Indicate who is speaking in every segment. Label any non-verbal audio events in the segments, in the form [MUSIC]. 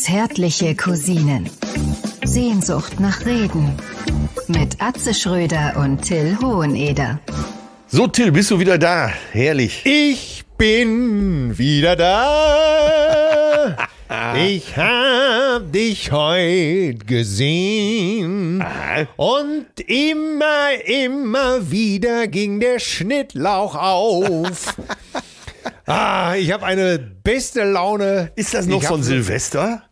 Speaker 1: Zärtliche Cousinen. Sehnsucht nach Reden. Mit Atze Schröder und Till Hoheneder. So, Till, bist du wieder da? Herrlich. Ich bin wieder da. [LAUGHS] Ich hab dich heute gesehen und immer, immer wieder ging der Schnittlauch auf. [LAUGHS] ah, ich habe eine beste Laune. Ist das noch ich von
Speaker 2: Silvester?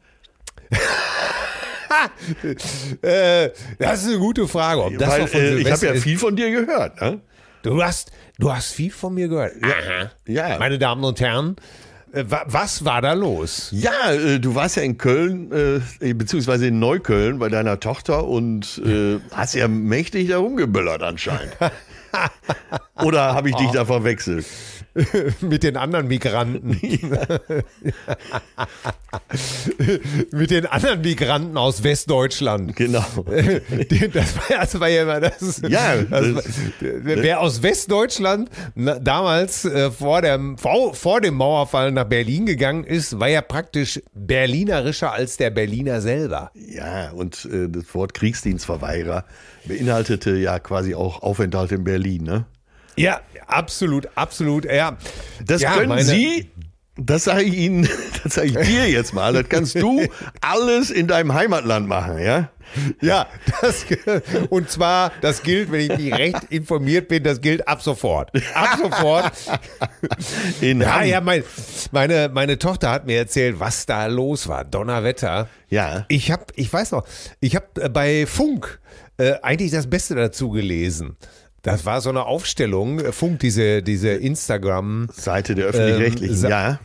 Speaker 1: [LAUGHS] Äh, das ist eine gute Frage. Ob das Weil, von äh, ich habe ja viel von dir gehört. Ne? Du, hast, du hast viel von mir gehört. Aha. Ja. Meine Damen und Herren, äh, was war da
Speaker 2: los? Ja, äh, du warst ja in Köln, beziehungsweise in Neukölln bei deiner Tochter und hast ja mächtig da rumgeböllert anscheinend. [LAUGHS] Oder habe ich dich oh. da verwechselt?
Speaker 1: [LAUGHS] mit den anderen Migranten. [LAUGHS] [LAUGHS] mit den anderen Migranten aus Westdeutschland. Genau. das, war, das war ja immer das. Ja, das, das, ne? wer aus Westdeutschland damals äh, vor, der, vor dem Mauerfall nach Berlin gegangen ist, war ja praktisch berlinerischer als der Berliner selber.
Speaker 2: Ja, und äh, das Wort Kriegsdienstverweigerer beinhaltete ja quasi auch Aufenthalt in Berlin, ne?
Speaker 1: Ja, absolut, absolut, ja. Das ja, können Sie das sage ich Ihnen, [LAUGHS] das sage ich dir jetzt mal. Das kannst du alles in deinem Heimatland machen, ja? Ja, das, [LAUGHS] und zwar, das gilt, wenn ich nicht recht informiert bin, das gilt ab sofort. Ab sofort. [LAUGHS] In ja, ja, mein, meine, meine Tochter hat mir erzählt, was da los war. Donnerwetter. Ja. Ich habe, ich weiß noch, ich habe äh, bei Funk äh, eigentlich das Beste dazu gelesen. Das war so eine Aufstellung, äh, Funk, diese, diese Instagram-Seite der Öffentlich-Rechtlichen, ähm, ja.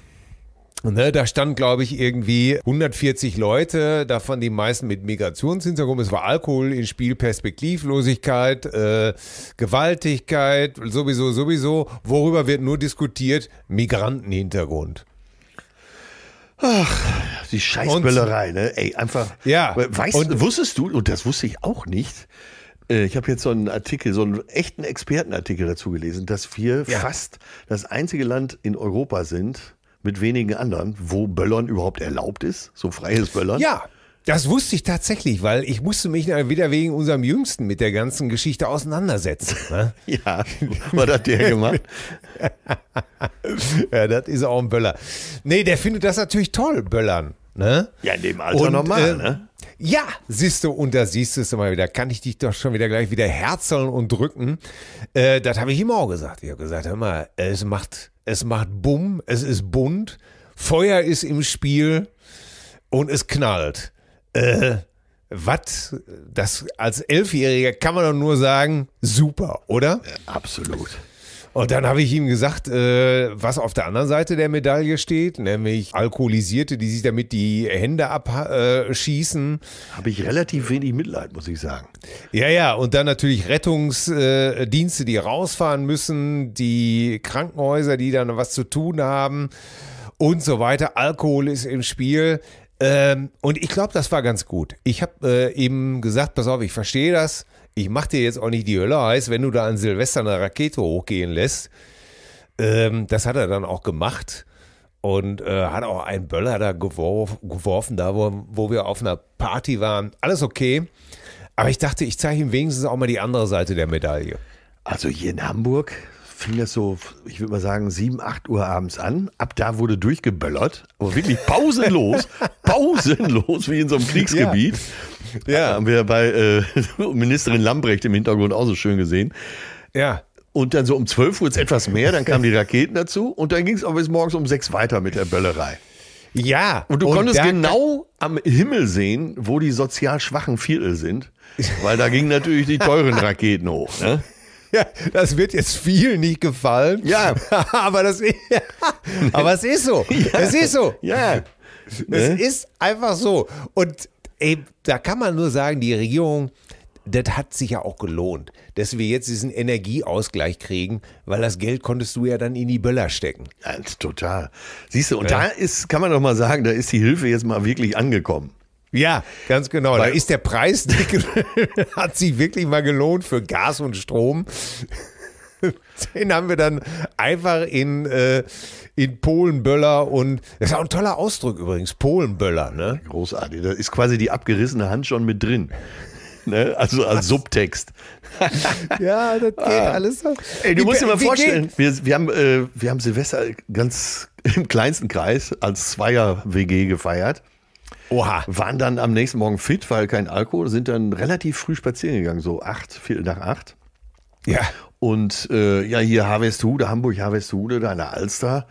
Speaker 1: Ne, da stand, glaube ich, irgendwie 140 Leute, davon die meisten mit Migrationshintergrund. Es war Alkohol in Spiel, Perspektivlosigkeit, äh, Gewaltigkeit, sowieso, sowieso. Worüber wird nur diskutiert? Migrantenhintergrund. Ach, die Scheißböllerei, ne? Ey, einfach. Ja. Weißt, und, wusstest du, und das wusste
Speaker 2: ich auch nicht, äh, ich habe jetzt so einen Artikel, so einen echten Expertenartikel dazu gelesen, dass wir ja. fast das einzige Land in Europa sind, mit wenigen anderen, wo
Speaker 1: Böllern überhaupt erlaubt ist, so freies Böllern. Ja. Das wusste ich tatsächlich, weil ich musste mich wieder wegen unserem Jüngsten mit der ganzen Geschichte auseinandersetzen. Ne? [LAUGHS] ja, was hat der gemacht? [LAUGHS] ja, das ist auch ein Böller. Nee, der findet das natürlich toll, Böllern. Ne? Ja, in dem Alter Und, normal, äh, ne? Ja, siehst du, und da siehst du es immer wieder. Kann ich dich doch schon wieder gleich wieder herzeln und drücken. Äh, das habe ich ihm auch gesagt. Ich habe gesagt, hör mal, es macht, es macht Bumm, es ist bunt, Feuer ist im Spiel und es knallt. Äh, was? Das als Elfjähriger kann man doch nur sagen, super, oder? Äh, absolut. Und dann habe ich ihm gesagt, äh, was auf der anderen Seite der Medaille steht, nämlich Alkoholisierte, die sich damit die Hände abschießen. habe ich relativ wenig Mitleid, muss ich sagen. Ja, ja, und dann natürlich Rettungsdienste, die rausfahren müssen, die Krankenhäuser, die dann was zu tun haben und so weiter. Alkohol ist im Spiel. Ähm, und ich glaube, das war ganz gut. Ich habe äh, eben gesagt, pass auf, ich verstehe das ich mache dir jetzt auch nicht die Hölle heiß, wenn du da an Silvester eine Rakete hochgehen lässt. Ähm, das hat er dann auch gemacht und äh, hat auch einen Böller da geworf, geworfen, da wo, wo wir auf einer Party waren. Alles okay. Aber ich dachte, ich zeige ihm wenigstens auch mal die andere Seite der Medaille. Also hier in Hamburg fing das so, ich würde mal sagen, 7, 8 Uhr abends an. Ab da wurde durchgeböllert, aber wirklich
Speaker 2: pausenlos, [LAUGHS] pausenlos, wie in so einem Kriegsgebiet. Ja, ja. haben wir bei äh, [LAUGHS] Ministerin Lambrecht im Hintergrund auch so schön gesehen. Ja. Und dann so um 12 Uhr ist etwas mehr, dann kamen die Raketen dazu und dann ging es auch bis morgens um 6 weiter mit der Böllerei. Ja. Und du und konntest genau am Himmel sehen, wo die sozial schwachen Viertel sind, weil da gingen natürlich die teuren Raketen hoch. Ne?
Speaker 1: das wird jetzt viel nicht gefallen. Ja. [LAUGHS] aber, das, [LAUGHS] aber es ist so. [LAUGHS] Ja. Es ist so. Ja. Es ne? ist einfach so. Und ey, da kann man nur sagen, die Regierung, das hat sich ja auch gelohnt, dass wir jetzt diesen Energieausgleich kriegen, weil das Geld konntest du ja dann in die Böller stecken. Ja, total. Siehst du, und ja. da ist, kann man doch mal sagen, da ist die Hilfe jetzt mal wirklich angekommen. Ja, ganz genau. Weil da ist der Preis, [LAUGHS] hat sich wirklich mal gelohnt für Gas und Strom. Den haben wir dann einfach in, äh, in Polenböller und das ist auch ein toller Ausdruck übrigens, Polenböller, ne? Großartig. Da ist quasi die abgerissene Hand schon mit drin. [LAUGHS]
Speaker 2: Ne? Also als Subtext.
Speaker 1: [LAUGHS] ja, das geht ah. alles so. Ey, du ich musst dir mal vorstellen,
Speaker 2: wir, wir, haben, äh, wir haben Silvester ganz im kleinsten Kreis als Zweier-WG gefeiert. Oha. waren dann am nächsten Morgen fit, weil kein Alkohol, sind dann relativ früh spazieren gegangen, so acht, Viertel nach acht. Ja. Und äh, ja, hier Harvesthude, Hamburg Harvesthude, da in der Alster.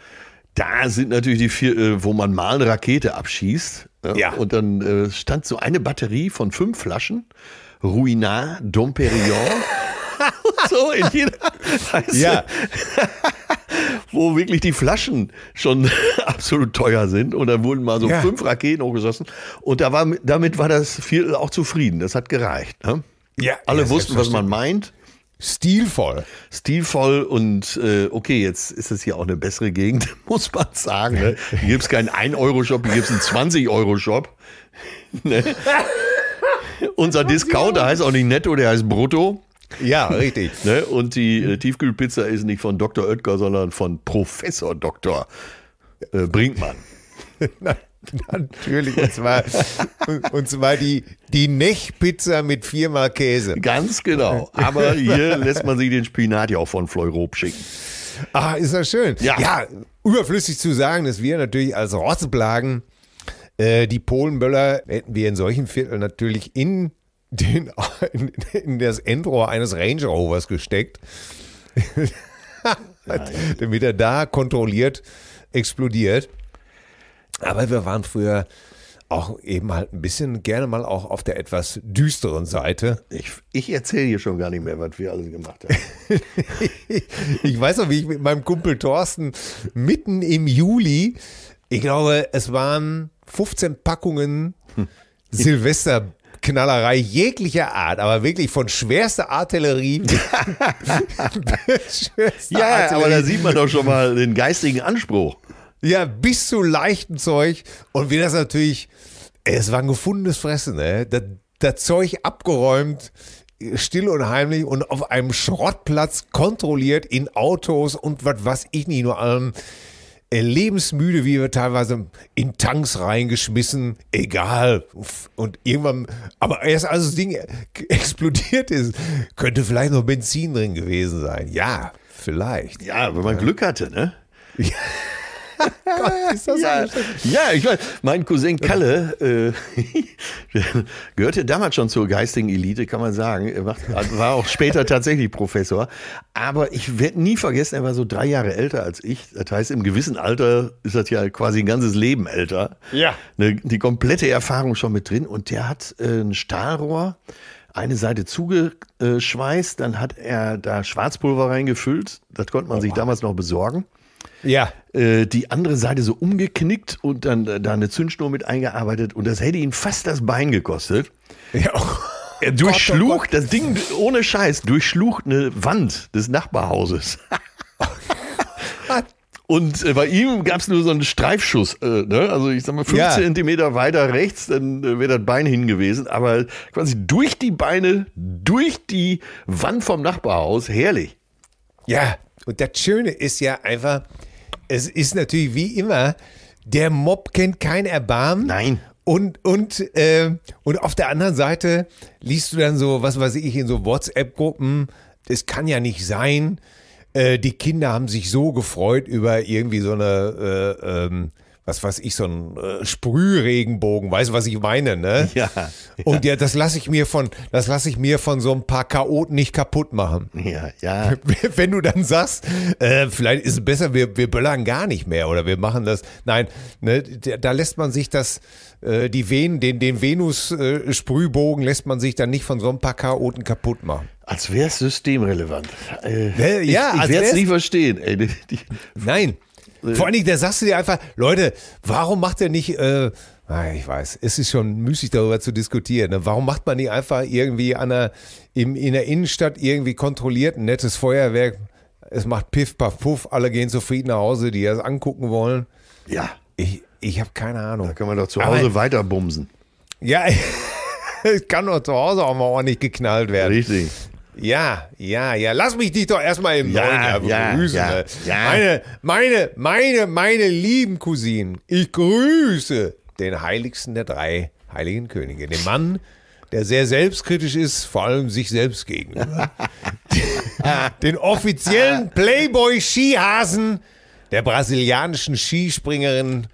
Speaker 2: Da sind natürlich die vier, äh, wo man mal eine Rakete abschießt. Ja. Ne? ja. Und dann äh, stand so eine Batterie von fünf Flaschen. Ruinard, Domperion. [LAUGHS] so in jeder. Weißt ja. [LAUGHS] wo wirklich die Flaschen schon [LAUGHS] absolut teuer sind. Und da wurden mal so ja. fünf Raketen hochgeschossen. Und da war, damit war das Viertel auch zufrieden. Das hat gereicht. Ne? Ja, Alle ja, wussten, was man meint. Stilvoll. Stilvoll und äh, okay, jetzt ist es hier auch eine bessere Gegend, [LAUGHS] muss man sagen. Ne? Hier gibt es keinen 1-Euro-Shop, hier gibt es einen 20-Euro-Shop. [LAUGHS] Ne? Unser Discounter heißt auch nicht netto, der heißt brutto. Ja, richtig. [LAUGHS] ne? Und die äh, Tiefkühlpizza ist nicht von Dr. Oetker, sondern von Professor Dr. Äh, Brinkmann.
Speaker 1: [LAUGHS] Natürlich, und zwar, und zwar die, die Nechpizza mit Firma Käse. Ganz genau. Aber hier lässt man
Speaker 2: sich den Spinat ja auch von Fleurop schicken.
Speaker 1: Ah, ist das schön. Ja. ja, überflüssig zu sagen, dass wir natürlich als Rostblagen äh, die Polenböller hätten wir in solchen Vierteln natürlich in den, in, in das Endrohr eines Range Rovers gesteckt, [LAUGHS] damit er da kontrolliert explodiert. Aber wir waren früher auch eben halt ein bisschen gerne mal auch auf der etwas düsteren Seite. Ich, ich erzähle hier schon gar nicht mehr, was wir alles gemacht haben. [LAUGHS] ich weiß noch, wie ich mit meinem Kumpel Thorsten mitten im Juli, ich glaube, es waren 15 Packungen hm. Silvester Knallerei jeglicher Art, aber wirklich von schwerster Artillerie. [LAUGHS] schwerster ja, Artillerie. aber da sieht man doch schon mal den geistigen Anspruch. Ja, bis zu leichtem Zeug. Und wie das natürlich, es war ein gefundenes Fressen, ne? Das, das Zeug abgeräumt, still und heimlich und auf einem Schrottplatz kontrolliert in Autos und was weiß ich nicht nur allem. Um äh, lebensmüde, wie wir teilweise in Tanks reingeschmissen, egal. Und irgendwann, aber erst als das Ding e, explodiert ist, könnte vielleicht noch Benzin drin gewesen sein. Ja, vielleicht. Ja, wenn man Glück hatte, ne? Ja. [LAUGHS] Gott, ist das ja. ja, ich
Speaker 2: weiß, mein Cousin Kalle äh, [LAUGHS] gehörte damals schon zur geistigen Elite, kann man sagen. Er war auch später tatsächlich Professor. Aber ich werde nie vergessen, er war so drei Jahre älter als ich. Das heißt, im gewissen Alter ist das ja quasi ein ganzes Leben älter. Ja. Ne, die komplette Erfahrung schon mit drin. Und der hat äh, ein Stahlrohr eine Seite zugeschweißt, dann hat er da Schwarzpulver reingefüllt. Das konnte man oh, sich damals noch besorgen. Ja. Äh, die andere Seite so umgeknickt und dann äh, da eine Zündschnur mit eingearbeitet und das hätte ihn fast das Bein gekostet. Ja, [LAUGHS] Er durchschlug Gott, oh das Ding ohne Scheiß, durchschlug eine Wand des Nachbarhauses. [LAUGHS] Und äh, bei ihm gab es nur so einen Streifschuss. Äh, ne? Also ich sag mal, fünf ja. Zentimeter weiter rechts, dann äh, wäre das Bein hin gewesen. Aber quasi durch die
Speaker 1: Beine, durch die Wand vom Nachbarhaus, herrlich. Ja, und das Schöne ist ja einfach, es ist natürlich wie immer, der Mob kennt kein Erbarmen. Nein. Und, und, äh, und auf der anderen Seite liest du dann so, was weiß ich, in so WhatsApp-Gruppen, das kann ja nicht sein. Äh, die Kinder haben sich so gefreut über irgendwie so eine äh, ähm, was weiß ich, so ein äh, Sprühregenbogen, weißt du, was ich meine, ne? [LAUGHS] Ja. Und ja, das lasse ich mir von, das lasse ich mir von so ein paar Chaoten nicht kaputt machen. Ja, ja. [LAUGHS] Wenn du dann sagst, äh, vielleicht ist es besser, wir, wir böllern gar nicht mehr oder wir machen das. Nein, ne, da lässt man sich das, äh, die Ven, den, den Venus-Sprühbogen äh, lässt man sich dann nicht von so ein paar Chaoten kaputt machen. Als wäre es systemrelevant. Äh, ja, ich, ich werde es nie verstehen. Ey. Nein, äh. Vor allen Dingen, da sagst du dir einfach, Leute, warum macht ihr nicht, äh, ich weiß, es ist schon müßig darüber zu diskutieren. Ne? Warum macht man nicht einfach irgendwie an der, im, in der Innenstadt irgendwie kontrolliert ein nettes Feuerwerk? Es macht Piff, Paff, Puff, alle gehen zufrieden nach Hause, die das angucken wollen. Ja. Ich, ich habe keine Ahnung. Da kann man doch zu Hause Aber, weiter bumsen. Ja, [LAUGHS] es kann doch zu Hause auch mal ordentlich geknallt werden. Richtig. Ja, ja, ja. Lass mich dich doch erstmal im ja, neuen Jahr begrüßen. Ja, ja, ne? ja. Meine, meine, meine, meine lieben Cousinen, ich grüße den heiligsten der drei heiligen Könige, den Mann, der sehr selbstkritisch ist, vor allem sich selbst gegenüber. [LAUGHS] den offiziellen Playboy-Skihasen der brasilianischen Skispringerin,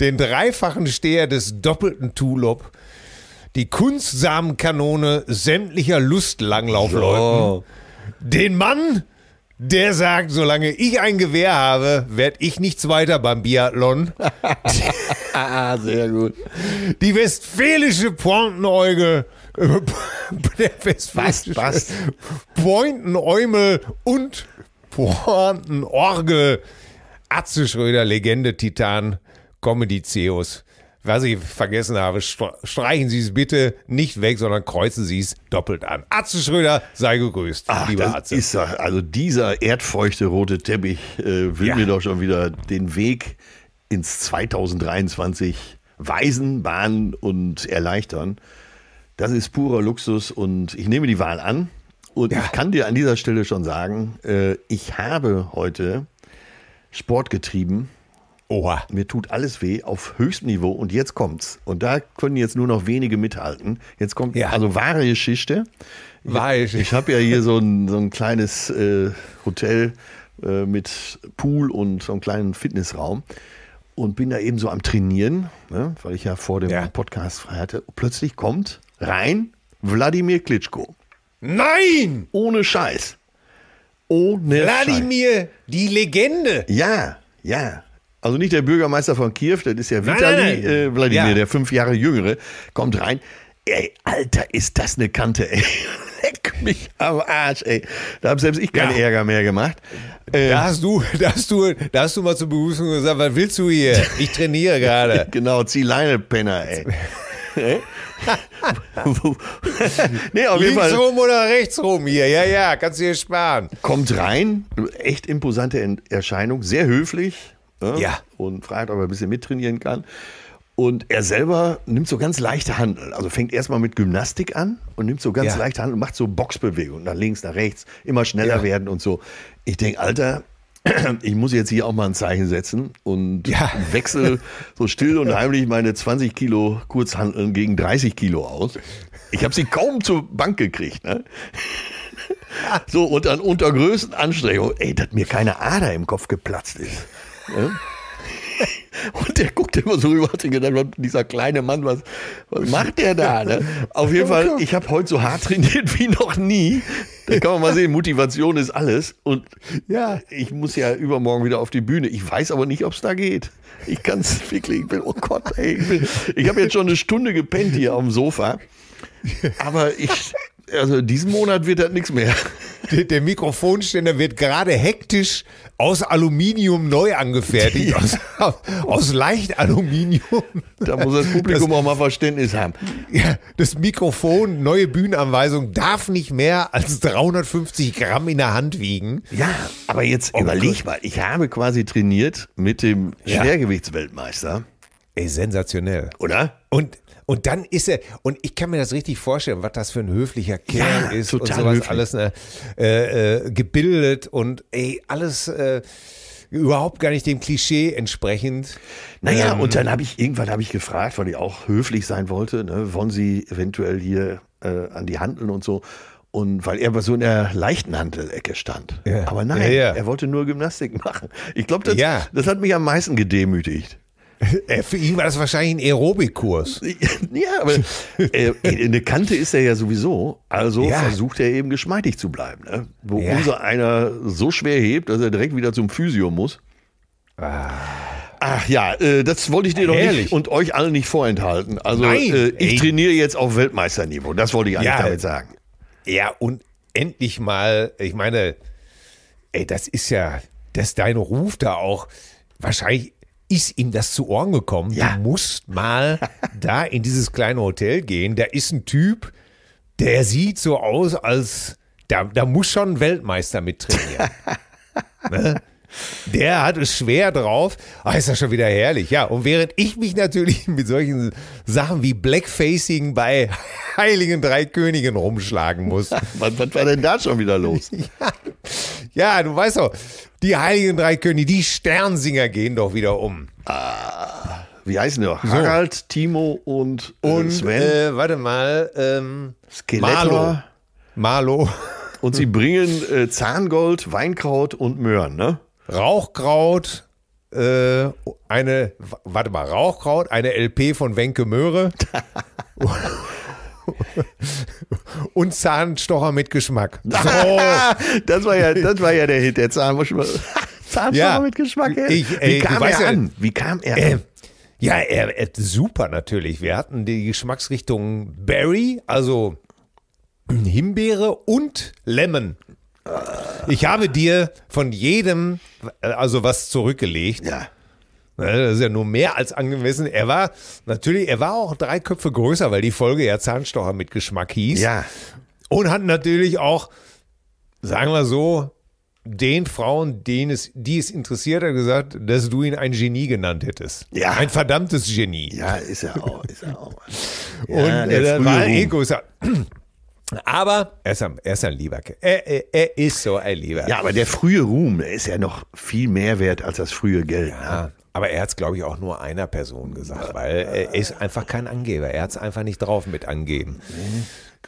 Speaker 1: den dreifachen Steher des doppelten Tulop die Kunstsamenkanone sämtlicher Lustlanglaufleuten. So. Den Mann, der sagt, solange ich ein Gewehr habe, werde ich nichts weiter beim Biathlon. [LAUGHS] Sehr gut. Die westfälische Pointenäuge. Äh, [LAUGHS] der westfälische passt, Pointenäumel und Pointenorgel. Atze Schröder, Legende, Titan, Comedy-Zeus was ich vergessen habe, streichen Sie es bitte nicht weg, sondern kreuzen Sie es doppelt an. Atze Schröder, sei gegrüßt, Ach, lieber Atze. Ist er. Also dieser
Speaker 2: erdfeuchte rote Teppich äh, will ja. mir doch schon wieder den Weg ins 2023 weisen, bahnen und erleichtern. Das ist purer Luxus und ich nehme die Wahl an. Und ja. ich kann dir an dieser Stelle schon sagen, äh, ich habe heute Sport getrieben Oha. Mir tut alles weh auf höchstem Niveau und jetzt kommt's. Und da können jetzt nur noch wenige mithalten. Jetzt kommt ja. also wahre Geschichte. Wahre Geschichte. Ich, ich habe ja hier so ein, so ein kleines äh, Hotel äh, mit Pool und so einem kleinen Fitnessraum und bin da eben so am Trainieren, ne, weil ich ja vor dem ja. Podcast frei hatte. Und plötzlich kommt rein Wladimir Klitschko. Nein! Ohne Scheiß. Ohne Wladimir, Scheiß. die Legende. Ja, ja. Also nicht der Bürgermeister von Kiew, das ist ja Vitali äh, ja. der fünf Jahre jüngere, kommt rein. Ey, Alter, ist
Speaker 1: das eine Kante, ey. [LAUGHS] Leck mich am Arsch, ey. Da habe selbst ich keinen ja. Ärger mehr gemacht. Äh, da, hast du, da, hast du, da hast du mal zur Begrüßung gesagt, was willst du hier? Ich trainiere gerade. [LAUGHS] genau, zieh Leine, Penner, ey. [LAUGHS]
Speaker 2: nee, auf jeden Fall. rum
Speaker 1: oder rechts rum hier, ja, ja, kannst du dir sparen.
Speaker 2: Kommt rein, echt imposante Erscheinung, sehr höflich, Ne? Ja. Und fragt, ob er ein bisschen mittrainieren kann. Und er selber nimmt so ganz leichte Handeln. Also fängt erstmal mit Gymnastik an und nimmt so ganz ja. leichte Handeln und macht so Boxbewegungen nach links, nach rechts, immer schneller ja. werden und so. Ich denke, Alter, [CLEARS THROAT] ich muss jetzt hier auch mal ein Zeichen setzen und ja. [LAUGHS] wechsle so still und heimlich meine 20 Kilo Kurzhandeln gegen 30 Kilo aus. Ich habe sie kaum zur Bank gekriegt. Ne? [LAUGHS] So, und dann unter größten Anstrengungen, ey, dass mir keine Ader im Kopf geplatzt ist. Und der guckt immer so rüber, hat sich gedacht, dieser kleine Mann, was, was macht der da? Ne? Auf jeden Fall, ich habe heute so hart trainiert wie noch nie. Da kann man mal sehen, Motivation ist alles. Und ja, ich muss ja übermorgen wieder auf die Bühne. Ich weiß aber nicht, ob es da geht. Ich kann es [LAUGHS] wirklich, ich bin, oh Gott, ey, ich, ich habe jetzt schon eine Stunde gepennt hier auf dem Sofa.
Speaker 1: Aber ich, also diesen Monat wird das nichts mehr. Der, der, Mikrofonständer wird gerade hektisch aus Aluminium neu angefertigt. Aus, aus leicht Aluminium. Da muss das Publikum das, auch mal Verständnis haben. Ja, das Mikrofon, neue Bühnenanweisung, darf nicht mehr als 350 Gramm in der Hand wiegen. Ja, aber jetzt oh, überleg mal, ich habe quasi trainiert mit dem Schwergewichtsweltmeister. Ey, sensationell. Oder? Und und dann ist er, und ich kann mir das richtig vorstellen, was das für ein höflicher Kerl ja, ist und sowas höflich. alles ne, äh, äh, gebildet und ey, alles äh, überhaupt gar nicht dem Klischee entsprechend. Naja, ähm, und dann habe
Speaker 2: ich irgendwann habe ich gefragt, weil ich auch höflich sein wollte, ne, wollen Sie eventuell hier äh, an die Handeln und so. Und weil er aber so in der leichten Handelecke stand. Ja. Aber nein, ja, ja. er wollte nur Gymnastik [LAUGHS] machen. Ich glaube, das, das hat mich am meisten gedemütigt. Äh, für ihn war das wahrscheinlich ein Aerobikkurs. [LAUGHS] Ja, aber eine äh, Kante ist er ja sowieso. Also ja. versucht er eben geschmeidig zu bleiben. Ne? Wo ja. unser einer so schwer hebt, dass er direkt wieder zum Physio muss. Ah. Ach ja, äh, das wollte ich dir doch Ehrlich? nicht und euch allen nicht vorenthalten. Also Nein, ich ey. trainiere jetzt auf Weltmeisterniveau. Das wollte ich eigentlich ja. damit
Speaker 1: sagen. Ja, und endlich mal, ich meine, ey, das ist ja, dass dein Ruf da auch wahrscheinlich ist ihm das zu Ohren gekommen. Ja. Du musst mal [LAUGHS] da in dieses kleine Hotel gehen. Da ist ein Typ, der sieht so aus, als da, da muss schon ein Weltmeister mit trainieren. [LAUGHS] ne? Der hat es schwer drauf. Ah, ist das schon wieder herrlich. Ja, und während ich mich natürlich [LAUGHS] mit solchen Sachen wie Blackfacing bei [LAUGHS] Heiligen Drei Königen rumschlagen muss. [LAUGHS] was, was war denn da schon wieder los? ja, ja, du weißt doch, die Heiligen Drei Könige, die Sternsinger gehen doch wieder um. Ah, wie heißen die? Harald,
Speaker 2: so. Timo und, äh, und
Speaker 1: Sven. Äh, warte mal. Ähm, Marlo.
Speaker 2: Marlo. Und sie bringen äh, Zahngold, Weinkraut
Speaker 1: und Möhren, ne? Rauchkraut, äh, eine, warte mal, Rauchkraut, eine LP von Wenke Möhre [LAUGHS] und Zahnstocher mit Geschmack. So. [LAUGHS] das, war ja, das war ja der Hit, der Zahnstocher, [LAUGHS] Zahnstocher ja, mit Geschmack. Ich, ey, Wie kam er ja, an? Wie kam er äh, an? Ja, er, er, super natürlich. Wir hatten die Geschmacksrichtung Berry, also Himbeere und Lemon. Ich habe dir von jedem also was zurückgelegt. Ja. Ne, das ist ja nur mehr als angemessen. Er war natürlich, er war auch drei Köpfe größer, weil die Folge ja Zahnstocher mit Geschmack hieß. Ja. Und hat natürlich auch, sagen wir so, den Frauen, denen es, die es interessiert hat, gesagt, dass du ihn ein Genie genannt hättest. Ja. Ein verdammtes Genie. Ja, ist er auch. Ist er auch. Und ja, der, der äh, war Ego. Ist er, aber er ist, ein, er ist ein lieber er, er, er, ist so ein lieber Ja, aber der frühe Ruhm ist ja noch viel mehr wert als das frühe Geld. Ja, ne? Aber er hat es, glaube ich, auch nur einer Person gesagt, weil er ist einfach kein Angeber. Er hat es einfach nicht drauf mit angeben.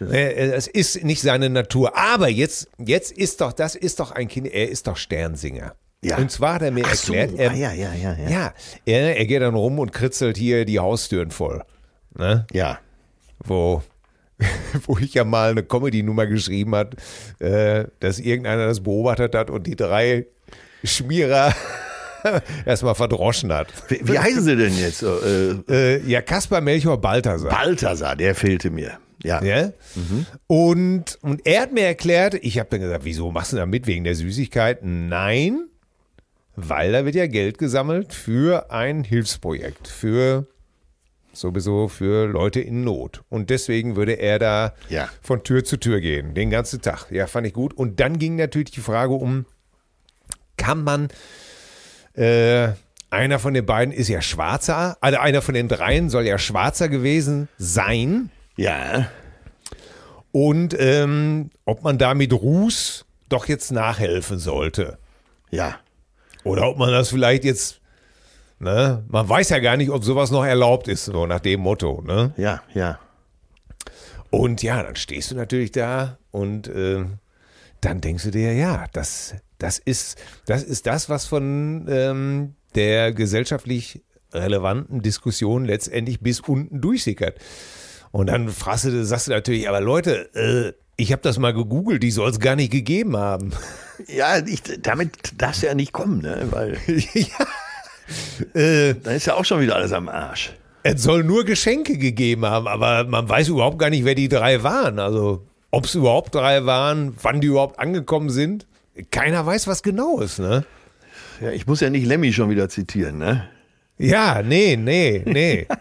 Speaker 1: Äh, es ist nicht seine Natur. Aber jetzt, jetzt ist doch, das ist doch ein Kind, er ist doch Sternsinger. Ja. Und zwar hat er mir Ach erklärt, so. Ah, er, ah, ja, ja, ja. ja er, er, geht dann rum und kritzelt hier die Haustüren voll. Ne? Ja. Wo [LAUGHS] wo ich ja mal eine Comedy-Nummer geschrieben hat, äh, dass irgendeiner das beobachtet hat und die drei Schmierer [LAUGHS] erstmal verdroschen hat. Wie, wie, heißen sie denn jetzt? Äh, äh, äh, ja, Kaspar Melchior Balthasar. Balthasar, der fehlte mir. Ja. ja? Mhm. Und, und er hat mir erklärt, ich habe dann gesagt, wieso machst du da mit wegen der Süßigkeit? Nein, weil da wird ja Geld gesammelt für ein Hilfsprojekt, für sowieso für Leute in Not. Und deswegen würde er da ja. von Tür zu Tür gehen, den ganzen Tag. Ja, fand ich gut. Und dann ging natürlich die Frage um, kann man, äh, einer von den beiden ist ja schwarzer, also einer von den dreien soll ja schwarzer gewesen sein. Ja. Und ähm, ob man da mit Ruß doch jetzt nachhelfen sollte. Ja. Oder ob man das vielleicht jetzt Ne? Man weiß ja gar nicht, ob sowas noch erlaubt ist, so nach dem Motto. Ne? Ja, ja. Und ja, dann stehst du natürlich da und äh, dann denkst du dir, ja, das, das, ist, das ist das, was von ähm, der gesellschaftlich relevanten Diskussion letztendlich bis unten durchsickert. Und dann fragst du, sagst du natürlich, aber Leute, äh, ich habe das mal gegoogelt, die soll es gar nicht gegeben haben. Ja, ich, damit darfst du ja nicht kommen, ne? Weil [LAUGHS] ja äh, Dann ist ja auch schon wieder alles am Arsch. Es soll nur Geschenke gegeben haben, aber man weiß überhaupt gar nicht, wer die drei waren. Also ob es überhaupt drei waren, wann die überhaupt angekommen sind. Keiner weiß, was genau ist, ne? Ja, ich muss ja nicht Lemmy schon wieder zitieren, ne? Ja, nee, nee, nee. [LAUGHS]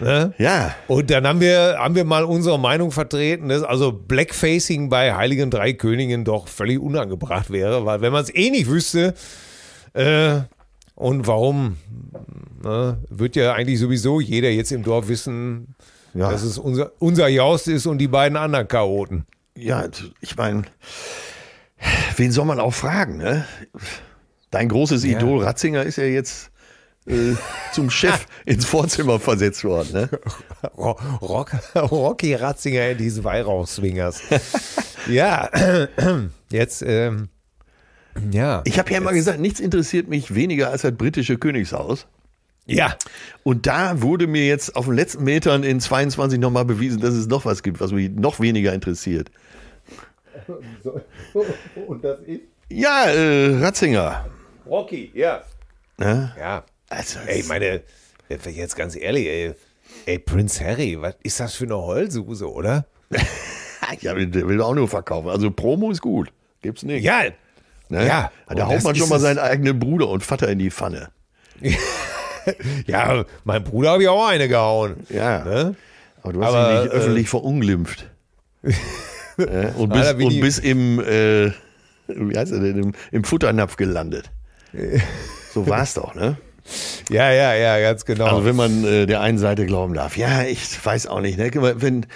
Speaker 1: Ne? Ja. Und dann haben wir, haben wir mal unsere Meinung vertreten, dass also Blackfacing bei Heiligen Drei Königen doch völlig unangebracht wäre, weil wenn man es eh nicht wüsste, äh, und warum? Ne? Wird ja eigentlich sowieso jeder jetzt im Dorf wissen, ja. dass es unser, unser Jaust ist und die beiden anderen Chaoten. Ja, ich meine, wen soll
Speaker 2: man auch fragen? Ne? Dein großes ja. Idol Ratzinger ist ja jetzt äh,
Speaker 1: zum Chef [LAUGHS] ins Vorzimmer versetzt worden. Ne? Rock, Rocky Ratzinger in diesen Weihrauchswingers. [LAUGHS] ja, [CLEARS THROAT] jetzt ähm,
Speaker 2: ja. Ich habe ja immer gesagt, nichts interessiert mich weniger als das britische Königshaus. Ja. Und da wurde mir jetzt auf den letzten Metern in 22 nochmal bewiesen, dass es noch was gibt, was mich noch weniger interessiert.
Speaker 1: [LAUGHS] Und das ist? Ja, äh, Ratzinger. Rocky, ja. Na? Ne? Ja. Also, ey, meine, jetzt ganz ehrlich, ey, ey, Prince Harry, was ist das für eine Heulsuse, oder? [LAUGHS] ja, der will auch nur verkaufen. Also
Speaker 2: Promo ist gut.
Speaker 1: Gibt's nicht. Ja,
Speaker 2: Ne? Ja. Da haut man schon mal seinen eigenen Bruder und Vater in die Pfanne. [LAUGHS]
Speaker 1: ja, mein Bruder habe ich auch eine gehauen. Ja. Ne? Aber du hast Aber, ihn nicht äh, öffentlich
Speaker 2: verunglimpft. [LAUGHS] ja, und bis, und bis im, äh, wie heißt er denn, im, im Futternapf gelandet. [LAUGHS] so war es doch, ne? Ja, ja, ja, ganz genau. Also wenn man äh, der einen Seite glauben darf. Ja, ich weiß auch nicht. Ne? Wenn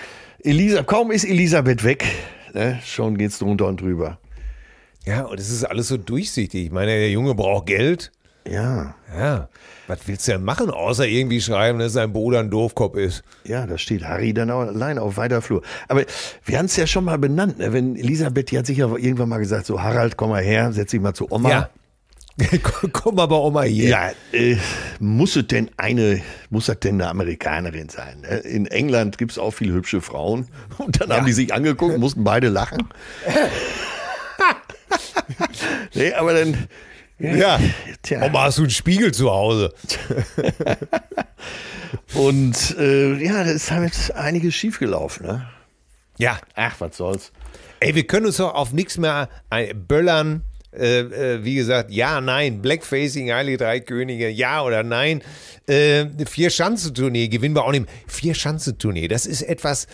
Speaker 2: Elisa, kaum ist Elisabeth weg, ne? schon es drunter und drüber.
Speaker 1: Ja, und es ist alles so durchsichtig. Ich meine, der Junge braucht Geld. Ja. Ja. Was willst du denn machen, außer irgendwie schreiben, dass sein Bruder ein Doofkopf ist? Ja, da steht Harry dann auch allein auf
Speaker 2: weiter Flur. Aber wir haben es ja schon mal benannt. Ne? Wenn Elisabeth, die hat sich irgendwann mal gesagt, so Harald, komm mal her, setz dich mal zu Oma. Ja. [LAUGHS] komm mal bei Oma hier. Ja, äh, muss es denn eine, muss das denn eine Amerikanerin sein? Ne? In England gibt es auch viele hübsche Frauen. Und dann ja. haben die sich angeguckt, mussten beide lachen. [LAUGHS] nee, aber dann. Ja, tja. Oma, oh, hast du einen Spiegel zu Hause?
Speaker 1: und äh, ja, da ist damit einiges schiefgelaufen, ne? Ja. Ach, was soll's. Ey, wir können uns doch auf nichts mehr äh, böllern. Äh, äh, wie gesagt, ja, nein, Blackfacing, Heilige Drei Könige, ja oder nein. Äh, Vier-Schanzentournee gewinnen wir auch nicht. Vier-Schanzentournee, das ist etwas,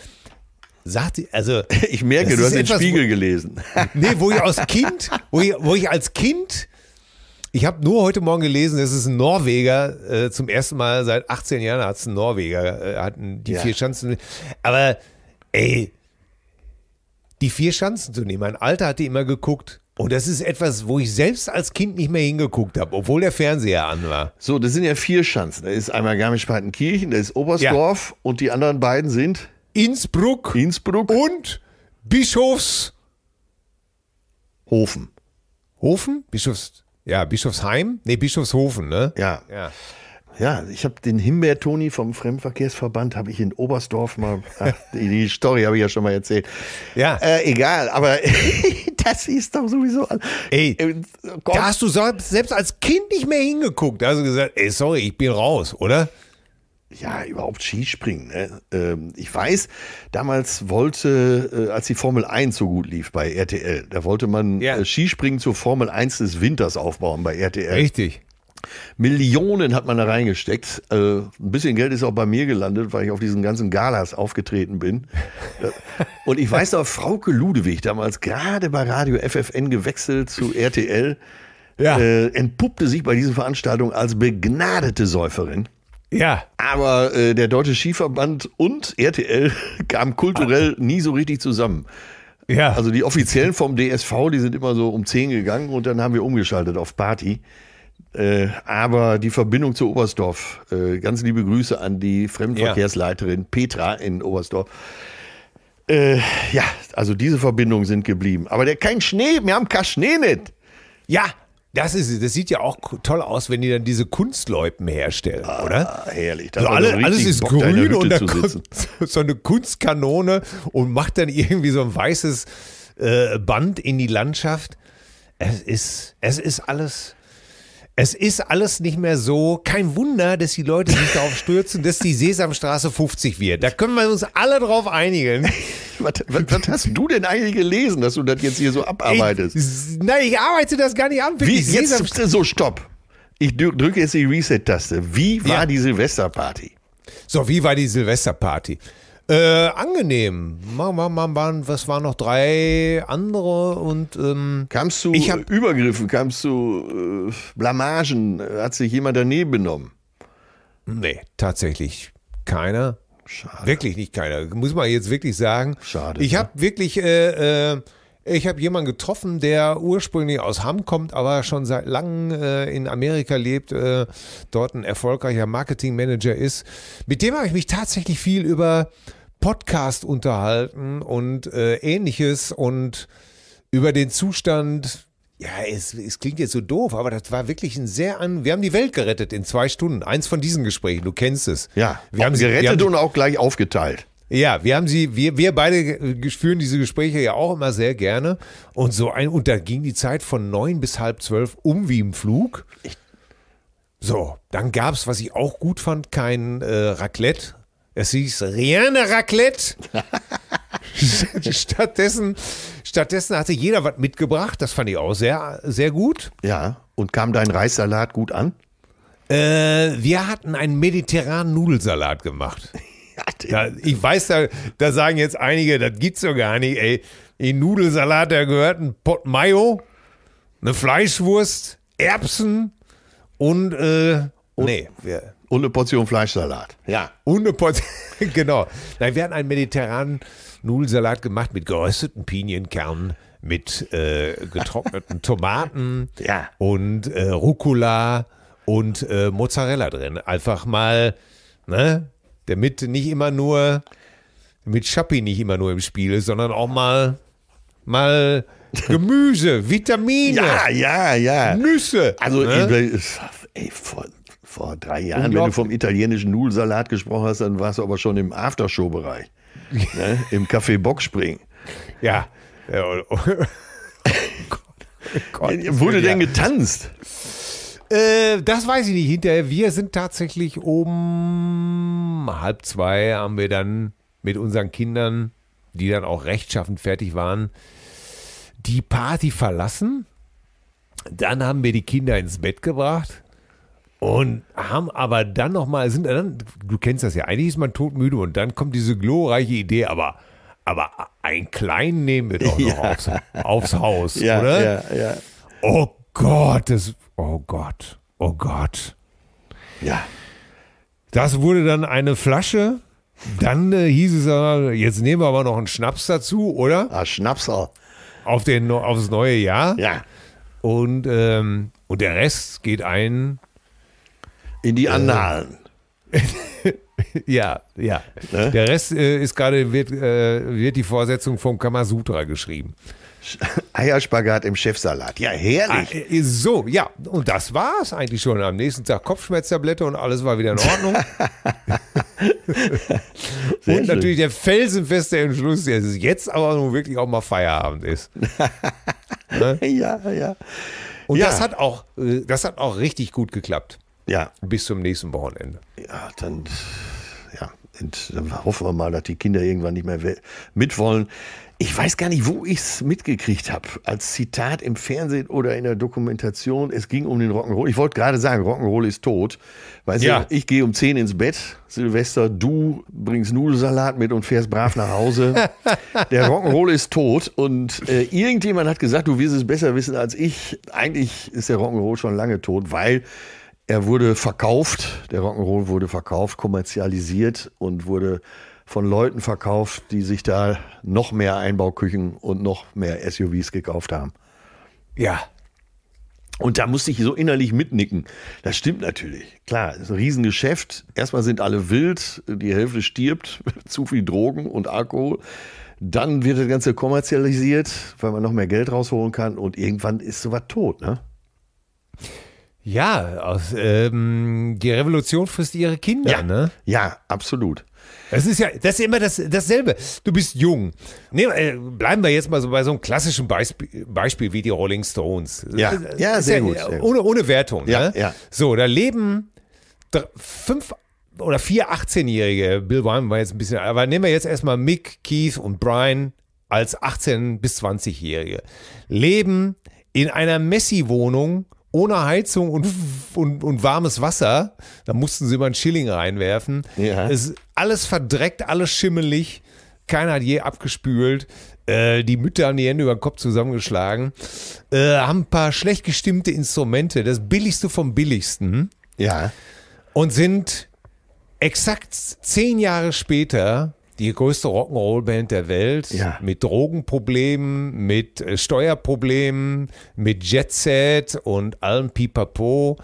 Speaker 1: sagt also. [LAUGHS] Ich merke, du hast den Spiegel gelesen. [LAUGHS] nee, wo ich als Kind, wo ich, wo ich als Kind, ich habe nur heute Morgen gelesen, dass es ein Norweger, äh, zum ersten Mal seit 18 Jahren hat es ein Norweger, äh, hatten die ja. vier Chancen. Aber, ey, die vier Schanzen zu nehmen. Mein Alter hat die immer geguckt. Und das ist etwas, wo ich selbst als Kind nicht mehr hingeguckt habe, obwohl der Fernseher an war. So, das sind ja vier
Speaker 2: Schanzen. Da ist einmal Garmisch-Partenkirchen, da ist Oberstdorf ja. und die anderen beiden sind Innsbruck,
Speaker 1: Innsbruck und Bischofshofen. Hofen? Bischofs, ja, Bischofsheim? Nee, Bischofshofen, ne? Ja. ja.
Speaker 2: Ja, ich habe den Himbeer-Toni vom Fremdverkehrsverband, habe ich in Oberstdorf mal, ach, die
Speaker 1: Story habe ich ja schon mal erzählt. Ja. Äh, egal, aber [LAUGHS] das ist doch sowieso. Ey, komm. Äh, da hast du selbst als Kind nicht mehr hingeguckt. Da hast du gesagt, ey, sorry, ich bin raus, oder? ja, überhaupt Skispringen. Ne? Ähm, ich weiß,
Speaker 2: damals wollte, äh, als die Formel 1 so gut lief bei RTL, da wollte man ja. äh, Skispringen zur Formel 1 des Winters aufbauen bei RTL. Richtig. Millionen hat man da reingesteckt. Äh, ein bisschen Geld ist auch bei mir gelandet, weil ich auf diesen ganzen Galas aufgetreten bin. Äh, und ich weiß auch, Frauke Ludewig, damals gerade bei Radio FFN gewechselt zu RTL, ja. Äh, entpuppte sich bei dieser Veranstaltung als begnadete Säuferin. Ja. Aber äh, der Deutsche Skiverband und RTL [LAUGHS] kamen kulturell ah. nie so richtig zusammen. Ja. Also die offiziellen vom DSV, die sind immer so um 10 gegangen und dann haben wir umgeschaltet auf Party. Äh, aber die Verbindung zu Oberstdorf, äh, ganz liebe Grüße an die Fremdenverkehrsleiterin ja. Petra in Oberstdorf.
Speaker 1: Äh, ja, also diese Verbindungen sind geblieben. Aber der kein Schnee, wir haben kein Schnee nicht. Ja, das, ist, das sieht ja auch toll aus, wenn die dann diese Kunstläupen herstellen, ah, oder? Herrlich. Also so alle, alles ist Bock, grün und da kommt [LAUGHS] so eine Kunstkanone und macht dann irgendwie so ein weißes äh, Band in die Landschaft. Es ist, es ist alles es ist alles nicht mehr so. Kein Wunder, dass die Leute sich darauf [LAUGHS] stürzen, dass die Sesamstraße 50 wird. Da können wir uns alle drauf einigen. [LAUGHS] was, was, was, hast du denn eigentlich gelesen, dass du das jetzt hier so abarbeitest? Ich, nein, ich arbeite das gar nicht ab. Wie, jetzt
Speaker 2: so, stopp. Ich drücke jetzt die Reset-Taste. Wie
Speaker 1: war ja. die Silvesterparty? So, wie war die Silvesterparty? Äh, angenehm. Was waren noch drei andere und ähm, kamst du ich hab,
Speaker 2: Übergriffen, kamst du äh, Blamagen, hat sich jemand daneben benommen?
Speaker 1: Nee, tatsächlich keiner. Schade. Wirklich nicht keiner. Muss man jetzt wirklich sagen. Schade. Ich ne? habe wirklich äh, äh, ich habe jemanden getroffen, der ursprünglich aus Hamm kommt, aber schon seit langem äh, in Amerika lebt, äh, dort ein erfolgreicher Marketingmanager ist. Mit dem habe ich mich tatsächlich viel über Podcast unterhalten und äh, ähnliches und über den Zustand. Ja, es, es, klingt jetzt so doof, aber das war wirklich ein sehr an. Wir haben die Welt gerettet in zwei Stunden. Eins von diesen Gesprächen, du kennst es. Ja, wir haben sie gerettet wir haben, und auch gleich aufgeteilt. Ja, wir haben sie, wir, wir beide führen diese Gespräche ja auch immer sehr gerne. Und so ein, und da ging die Zeit von neun bis halb zwölf um wie im Flug. So, dann gab es, was ich auch gut fand, kein äh, Raclette. Es hieß Rien Raclette. [LAUGHS] stattdessen, stattdessen hatte jeder was mitgebracht. Das fand ich auch sehr, sehr gut. Ja, und kam dein Reissalat gut an? Äh, wir hatten einen mediterranen Nudelsalat gemacht. [LAUGHS] Ja, ich weiß, da, da sagen jetzt einige, das gibt's doch gar nicht, ey. In Nudelsalat, da gehört ein Pot Mayo, eine Fleischwurst, Erbsen und, äh, und nee, wir, und eine Portion Fleischsalat. Ja. Und eine Portion, [LAUGHS] genau. Nein, wir hatten einen mediterranen Nudelsalat gemacht mit gerösteten Pinienkernen, mit äh, getrockneten [LAUGHS] Tomaten ja. und äh, Rucola und äh, Mozzarella drin. Einfach mal, ne? damit nicht immer nur, damit Schappi nicht immer nur im Spiel ist, sondern auch mal, mal Gemüse, [LAUGHS] Vitamine. Ja, ja, ja. Nüsse. Also, ne? ey, vor, vor drei Jahren, wenn du
Speaker 2: vom italienischen Nudelsalat gesprochen hast, dann warst du aber schon im Aftershow-Bereich. [LAUGHS] ne?
Speaker 1: Im Café Bock Ja. ja. Oh, oh. [LAUGHS] Oh Gott, Wurde denn ja. getanzt? Äh, das weiß ich nicht hinterher. Wir sind tatsächlich um halb zwei haben wir dann mit unseren Kindern, die dann auch rechtschaffend fertig waren, die Party verlassen. Dann haben wir die Kinder ins Bett gebracht und haben aber dann nochmal, sind dann, du kennst das ja, eigentlich ist man todmüde und dann kommt diese glorreiche Idee, aber, aber einen kleinen nehmen wir doch noch [LAUGHS] ja. aufs, aufs, Haus, ja, oder? Ja, ja. Oh Gott, das, oh Gott, oh Gott. Ja. Das wurde dann eine Flasche. Dann äh, hieß es, äh, jetzt nehmen wir aber noch einen Schnaps dazu, oder? Ah, Schnapser. Auf den, aufs neue Jahr. Ja. Und, ähm, und der Rest geht ein. In die äh, Annalen. Äh, [LAUGHS] [LAUGHS] ja, ja. Ne? Der Rest äh, ist gerade, wird, äh, wird die Vorsetzung vom Kamasutra geschrieben. [LAUGHS] Eierspagat im Chefsalat. Ja, herrlich. Ah, äh, so, ja. Und das war es eigentlich schon. Am nächsten Tag Kopfschmerztablette und alles war wieder in Ordnung. [LAUGHS] und schön. natürlich der felsenfeste Entschluss, dass es jetzt aber nun wirklich auch mal Feierabend ist. ne? Ja, ja.
Speaker 2: Und ja. Das, hat auch,
Speaker 1: äh, das hat auch richtig gut geklappt. Ja. Bis zum nächsten
Speaker 2: Wochenende. Ja, dann, ja, dann hoffen wir mal, dass die Kinder irgendwann nicht mehr mitwollen. Ich weiß gar nicht, wo ich es mitgekriegt habe. Als Zitat im Fernsehen oder in der Dokumentation. Es ging um den Rock'n'Roll. Ich wollte gerade sagen, Rock'n'Roll ist tot. Weißt ja. du, ich gehe um 10 ins Bett, Silvester, du bringst Nudelsalat mit und fährst brav nach Hause. [LAUGHS] der Rock'n'Roll ist tot. Und äh, irgendjemand hat gesagt, du wirst es besser wissen als ich. Eigentlich ist der Rock'n'Roll schon lange tot, weil er wurde verkauft, der Rock'n'Roll wurde verkauft, kommerzialisiert und wurde von Leuten verkauft, die sich da noch mehr Einbauküchen und noch mehr SUVs gekauft haben. Ja. Und da musste ich so innerlich mitnicken. Das stimmt natürlich. Klar, ist ein Riesengeschäft. Erstmal sind alle wild, die Hälfte stirbt, [LAUGHS] zu viel Drogen und Alkohol. Dann wird das Ganze kommerzialisiert, weil man noch mehr Geld rausholen kann und irgendwann ist sowas
Speaker 1: tot, ne? Ja, aus, ähm, die Revolution frisst ihre Kinder, ja, ne? Ja, absolut. Das ist ja, das ist immer das, dasselbe. Du bist jung. Nee, äh, bleiben wir jetzt mal so bei so einem klassischen Beisp Beispiel wie die Rolling Stones. Ja, äh, ja sehr, ja, gut, äh, sehr ohne, Ohne Wertung. Ja, ne? ja. So, da leben fünf oder vier 18-Jährige. Bill Wyman war jetzt ein bisschen, aber nehmen wir jetzt erstmal Mick, Keith und Brian als 18- bis 20-Jährige. Leben in einer Messi-Wohnung ohne Heizung und, und, und warmes Wasser. Da mussten sie immer einen Schilling reinwerfen. Ja. Es ist alles verdreckt, alles schimmelig. Keiner hat je abgespült. Äh, die Mütter haben die Hände über den Kopf zusammengeschlagen. Äh, haben ein paar schlecht gestimmte Instrumente, das billigste vom billigsten. Ja. Und sind exakt zehn Jahre später die größte Rock'n'Roll-Band der Welt, ja. mit Drogenproblemen, mit äh, Steuerproblemen, mit Jet Set und allem Pipapo.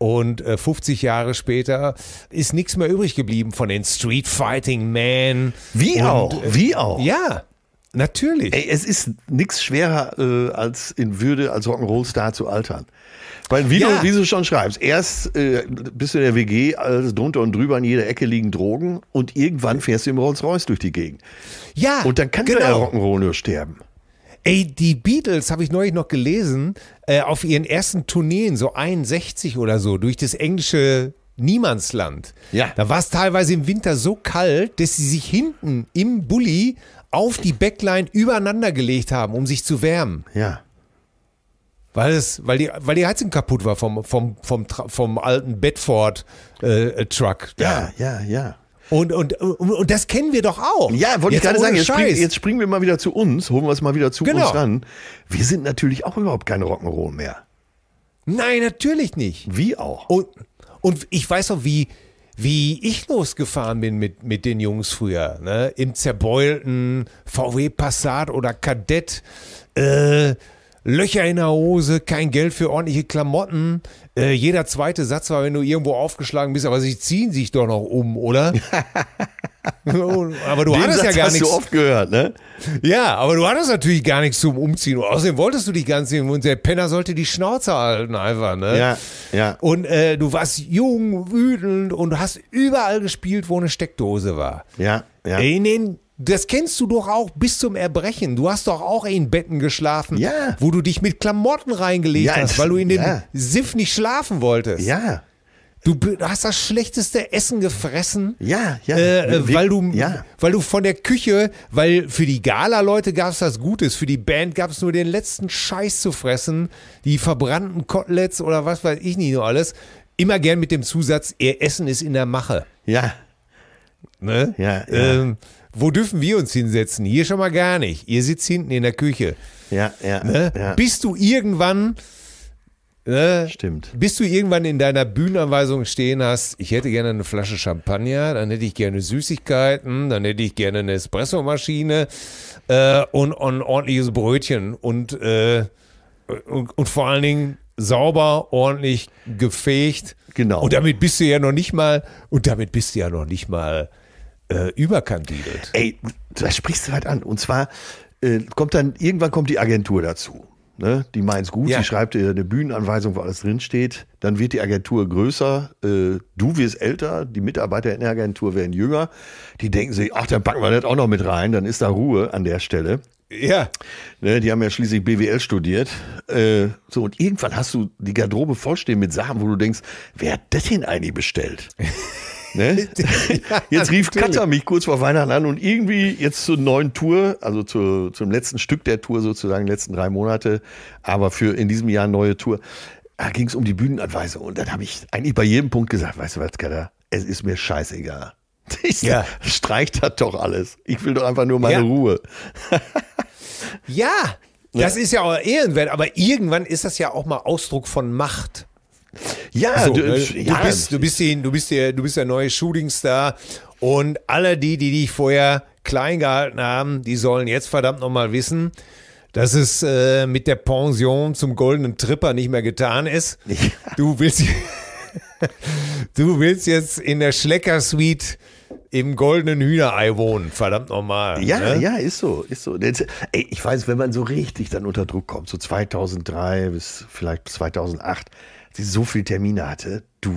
Speaker 1: Und 50 äh, Jahre später ist nichts mehr übrig geblieben von den Street Fighting Men. Wie und, auch, äh, wie auch. Ja, natürlich. Ey, es ist nichts schwerer äh, als in Würde als
Speaker 2: Rock'n'Roll-Star zu altern. Weil wie, ja. du, wie du schon schreibst, erst äh, bist du in der WG, alles drunter und drüber, an jeder Ecke liegen Drogen und irgendwann fährst du im Rolls-Royce durch die Gegend. Ja. Und dann kannst genau. ja Rock'n'Roll nur sterben.
Speaker 1: Ey, die Beatles habe ich neulich noch gelesen, äh, auf ihren ersten Tourneen, so 61 oder so, durch das englische Niemandsland. Ja. Da war es teilweise im Winter so kalt, dass sie sich hinten im Bulli auf die Backline übereinander gelegt haben, um sich zu wärmen. Ja weil es, weil die, weil die Heizung kaputt war vom, vom, vom, vom alten Bedford-Truck. Äh, da. ja, ja, ja. Und, und, und das kennen wir doch auch. Ja, wollte ich gerade sagen, jetzt, spring, jetzt,
Speaker 2: springen wir mal wieder zu uns, holen wir es mal wieder zu genau. uns ran. Wir sind natürlich auch überhaupt keine Rock'n'Roll
Speaker 1: mehr. Nein, natürlich nicht. Wie auch. Und, und ich weiß auch, wie, wie ich losgefahren bin mit, mit den Jungs früher. Ne? Im zerbeulten VW Passat oder Kadett. Äh, Löcher in der Hose, kein Geld für ordentliche Klamotten. Äh, jeder zweite Satz war, wenn du irgendwo aufgeschlagen bist, aber sie ziehen sich doch noch um, oder? [LAUGHS] aber du Den hattest Satz ja gar hast nichts. Du oft gehört, ne? Ja, aber du hattest natürlich gar nichts zum Umziehen. Außerdem wolltest du dich ganz sehen und der Penner sollte die Schnauze halten einfach, ne? Ja, ja. Und äh, du warst jung, wütend und hast überall gespielt, wo eine Steckdose war. Ja, ja. In den das kennst du doch auch bis zum Erbrechen. Du hast doch auch in Betten geschlafen, ja. wo du dich mit Klamotten reingelegt ja, hast, weil du in dem ja. Siff nicht schlafen wolltest. Ja. Du hast das schlechteste Essen gefressen. Ja, ja. Äh, weil, du, ja. weil du von der Küche, weil für die Gala-Leute gab es das Gutes, für die Band gab es nur den letzten Scheiß zu fressen, die verbrannten Koteletts oder was weiß ich nicht nur alles. Immer gern mit dem Zusatz, ihr Essen ist in der Mache. Ja. Ne? Ja, ähm, wo dürfen wir uns hinsetzen? Hier schon mal gar nicht. Ihr sitzt hinten in der Küche. Ja, ja. Ne? ja. Bist du irgendwann. Ne? Stimmt. Bis du irgendwann in deiner Bühnenanweisung stehen hast, ich hätte gerne eine Flasche Champagner, dann hätte ich gerne Süßigkeiten, dann hätte ich gerne eine Espressomaschine äh, und, und ein ordentliches Brötchen und, äh, und, und vor allen Dingen sauber, ordentlich gefegt. Genau. Und damit bist du ja noch nicht mal, und damit bist du ja noch nicht mal äh, überkandidelt. Ey, das sprichst du
Speaker 2: halt an. Und zwar äh, kommt dann, irgendwann kommt die Agentur dazu. Ne? Die meint es gut, ja. sie schreibt dir eine Bühnenanweisung, wo alles drinsteht. Dann wird die Agentur größer, äh, du wirst älter, die Mitarbeiter in der Agentur werden jünger. Die denken sich, ach, dann packen wir das auch noch mit rein, dann ist da Ruhe an der Stelle. Ja. Ne, die haben ja schließlich BWL studiert. Äh, so, und irgendwann hast du die Garderobe vollstehen mit Sachen, wo du denkst, wer hat das denn eigentlich bestellt? [LAUGHS] ne? jetzt rief Katja mich kurz vor Weihnachten an und irgendwie jetzt zur neuen Tour, also zu, zum letzten Stück der Tour sozusagen, letzten drei Monate, aber für in diesem Jahr neue Tour, ging es um die Bühnenanweisung. Und dann habe ich eigentlich bei jedem Punkt gesagt, weißt du was, Katja, es ist mir scheißegal. [LAUGHS] ja. streicht das doch alles. Ich will doch einfach nur meine ja.
Speaker 1: Ruhe. [LAUGHS] ja, das ja. ist ja auch ehrenwert, aber irgendwann ist das ja auch mal Ausdruck von Macht. Ja, also, du, du, ja. Bist, du, bist, die, du, bist der, du bist der neue Shootingstar und alle die, die dich vorher klein gehalten haben, die sollen jetzt verdammt nochmal wissen, dass es äh, mit der Pension zum goldenen Tripper nicht mehr getan ist. Ja. Du willst... [LAUGHS] Du willst jetzt in der Schlecker-Suite im goldenen Hühnerei wohnen, verdammt normal. Ja, ne? ja,
Speaker 2: ist so, ist so. Jetzt, ey, ich weiß, wenn man so richtig dann unter Druck kommt, so 2003 bis vielleicht 2008, die so viele Termine hatte, du,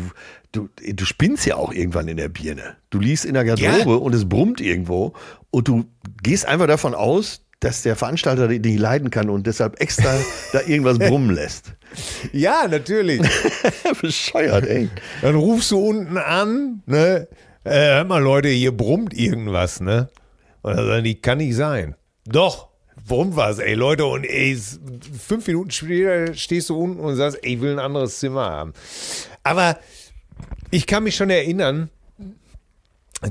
Speaker 2: du, du spinnst ja auch irgendwann in der Birne. Du liest in der Garderobe ja. und es brummt irgendwo und du gehst einfach davon aus, dass der Veranstalter dich die leiden kann und deshalb extra [LAUGHS] da irgendwas brummen lässt.
Speaker 1: Ja, natürlich. [LAUGHS] Bescheuert, ey. Dann rufst du unten an, ne? äh, hör mal Leute, hier brummt irgendwas, ne? Und dann sagen die, kann nicht sein. Doch, brummt was, ey Leute. Und ey, fünf Minuten später stehst du unten und sagst, ey, ich will ein anderes Zimmer haben. Aber ich kann mich schon erinnern,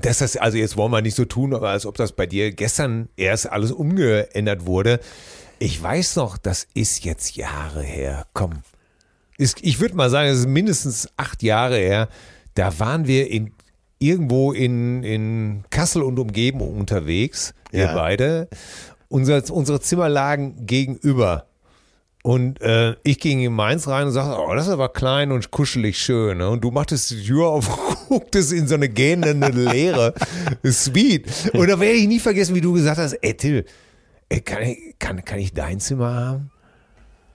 Speaker 1: dass das, also jetzt wollen wir nicht so tun, aber als ob das bei dir gestern erst alles umgeändert wurde. Ich weiß noch, das ist jetzt Jahre her. Komm. ich würde mal sagen, es ist mindestens acht Jahre her. Da waren wir in irgendwo in, in Kassel und Umgebung unterwegs, wir ja. beide. Unser, unsere Zimmer lagen gegenüber. Und äh, ich ging in Mainz rein und sagte, oh, das ist aber klein und kuschelig schön. Ne? Und du machtest die Tür auf, [LAUGHS] gucktest in so eine gähnende Leere. [LAUGHS] Sweet. Und da werde ich nie vergessen, wie du gesagt hast, ey Till, ey, kann, ich, kann, kann ich dein Zimmer haben?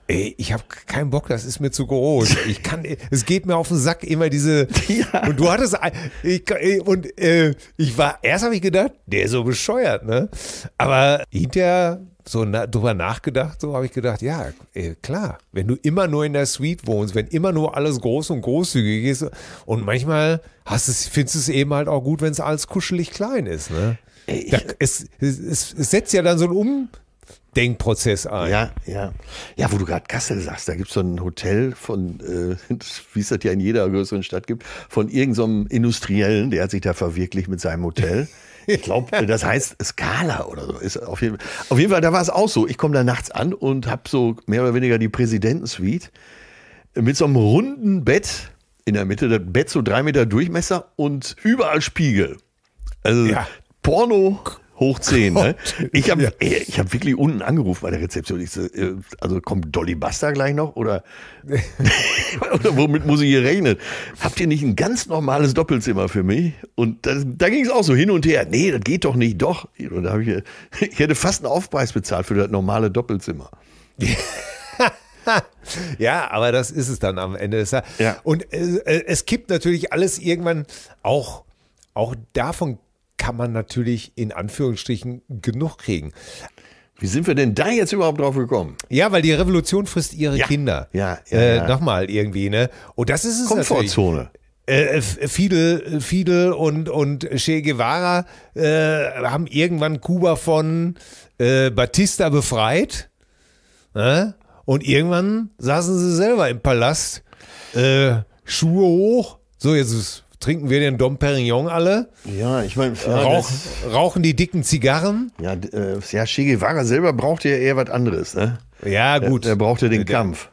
Speaker 1: Ey, ich habe keinen Bock, das ist mir zu groß. Ich kann, es geht mir auf den Sack immer diese. [LAUGHS] Ja. Und du hattest, ich, und äh, ich war, erst habe ich gedacht, der ist so bescheuert, ne? Aber hinterher so na, drüber nachgedacht, so habe ich gedacht, ja, ey, klar, wenn du immer nur in der Suite wohnst, wenn immer nur alles groß und großzügig ist und manchmal hast es, findest du es eben halt auch gut, wenn es alles kuschelig klein ist, ne? Da, es, es, es, setzt ja dann so ein um, Denkprozess ein. Ja, ja. Ja, wo du gerade Kassel sagst, da gibt es
Speaker 2: so ein Hotel von, äh, [LAUGHS] wie es das ja in jeder größeren Stadt gibt, von irgendeinem so Industriellen, der hat sich da verwirklicht mit seinem Hotel. Ich glaube, [LAUGHS] das heißt Skala oder so. Ist auf, jeden, Fall, auf jeden Fall, da war es auch so. Ich komme da nachts an und habe so mehr oder weniger die Präsidentensuite mit so einem runden Bett in der Mitte, das Bett so drei Meter Durchmesser und überall Spiegel. Also ja. Porno hoch 10. Ne? Ich habe ja. ich hab wirklich unten angerufen bei der Rezeption. Ich so, äh, also kommt Dolly Buster gleich noch? Oder, [LAUGHS] oder womit muss ich hier rechnen? Habt ihr nicht ein ganz normales Doppelzimmer für mich? Und das, da ging es auch so hin und her. Nee, das geht doch nicht, doch. Und da hab ich, ich
Speaker 1: hätte fast einen Aufpreis bezahlt für das normale Doppelzimmer. [LAUGHS] ja, aber das ist es dann am Ende. Ja. Und äh, äh, es kippt natürlich alles irgendwann auch auch davon kann man natürlich in Anführungsstrichen genug kriegen. Wie sind wir denn da jetzt überhaupt drauf gekommen? Ja, weil die Revolution frisst ihre ja. Kinder. Ja, ja, äh, ja. Nochmal irgendwie, ne? Und das ist es Komfortzone. Äh, Fidel, Fidel und, und Che Guevara äh, haben irgendwann Kuba von äh, Batista befreit. Ne? Und irgendwann saßen sie selber im Palast, äh, Schuhe hoch. So, jetzt ist es Trinken wir den Dom Perignon alle? Ja, ich meine, ja, Rauch, rauchen die dicken Zigarren? Ja, äh,
Speaker 2: ja, Che Guevara selber braucht ja eher was anderes, ne? Ja, gut. Er, braucht ja den äh, der, Kampf.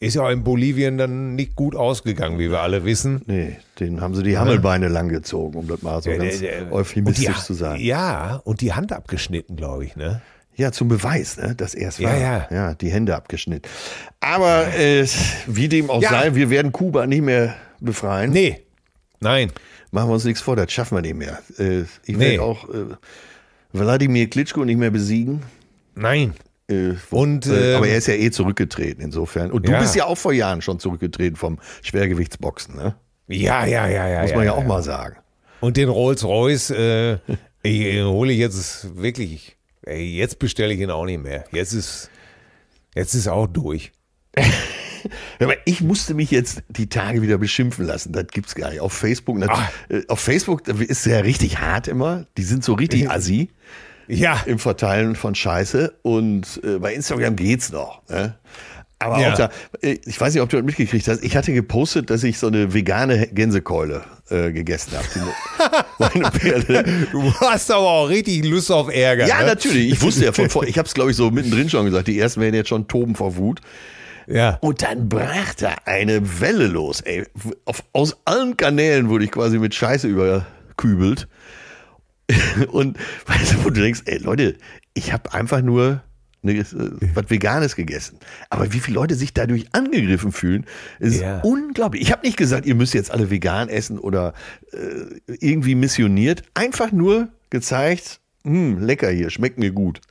Speaker 1: Ist ja auch in Bolivien dann nicht gut ausgegangen, wie wir alle wissen. Nee, den haben sie die Hammelbeine ja. langgezogen, um das mal so ja, ganz euphemistisch zu sagen. Ja, und die Hand abgeschnitten, glaube
Speaker 2: ich, ne? Ja, zum Beweis, ne, dass er es war. Ja, ja. ja, die Hände abgeschnitten. Aber äh, wie dem auch ja. sei, wir werden Kuba nicht mehr befreien. Nee, Nein. Machen wir uns nichts vor, das schaffen wir nicht mehr. Äh, ich werde nee. auch äh, Wladimir Klitschko nicht mehr besiegen. Nein. Äh, wo, und, äh, aber ähm, er ist ja eh zurückgetreten insofern. Und du ja. bist ja auch vor Jahren schon zurückgetreten vom Schwergewichtsboxen, ne? Ja, ja, ja, ja. Muss man ja, ja, ja auch mal sagen.
Speaker 1: Und den Rolls-Royce äh, [LAUGHS] ich, hole ich jetzt wirklich. Ey, jetzt bestelle ich ihn auch nicht mehr. Jetzt ist, jetzt ist auch durch. [LAUGHS] ich musste mich jetzt die Tage wieder beschimpfen lassen. Das gibt's gar nicht. Auf Facebook, natürlich,
Speaker 2: äh, auf Facebook ist ja richtig hart immer. Die sind so richtig assi. Ja. Im Verteilen von Scheiße. Und äh, bei Instagram geht's noch. Ne? Aber ja. auch da, äh, ich weiß nicht, ob du das mitgekriegt hast. Ich hatte gepostet, dass ich so eine vegane Gänsekeule äh, gegessen habe. [LAUGHS]
Speaker 1: du hast aber auch richtig Lust auf Ärger. Ja, ne? natürlich. Ich wusste ja von vor, ich
Speaker 2: habe es glaube ich so mittendrin schon gesagt. Die ersten werden jetzt schon toben vor Wut. Ja. Und dann brach da eine Welle los, ey. Auf, aus allen Kanälen wurde ich quasi mit Scheiße überkübelt. [LAUGHS] Und weißt du, wo du denkst, ey Leute, ich habe einfach nur ne, äh, was Veganes gegessen. Aber wie viele Leute sich dadurch angegriffen fühlen, ist ja. unglaublich. Ich habe nicht gesagt, ihr müsst jetzt alle vegan essen oder äh, irgendwie missioniert. Einfach nur gezeigt, hm, lecker hier, schmeckt mir gut. [LAUGHS]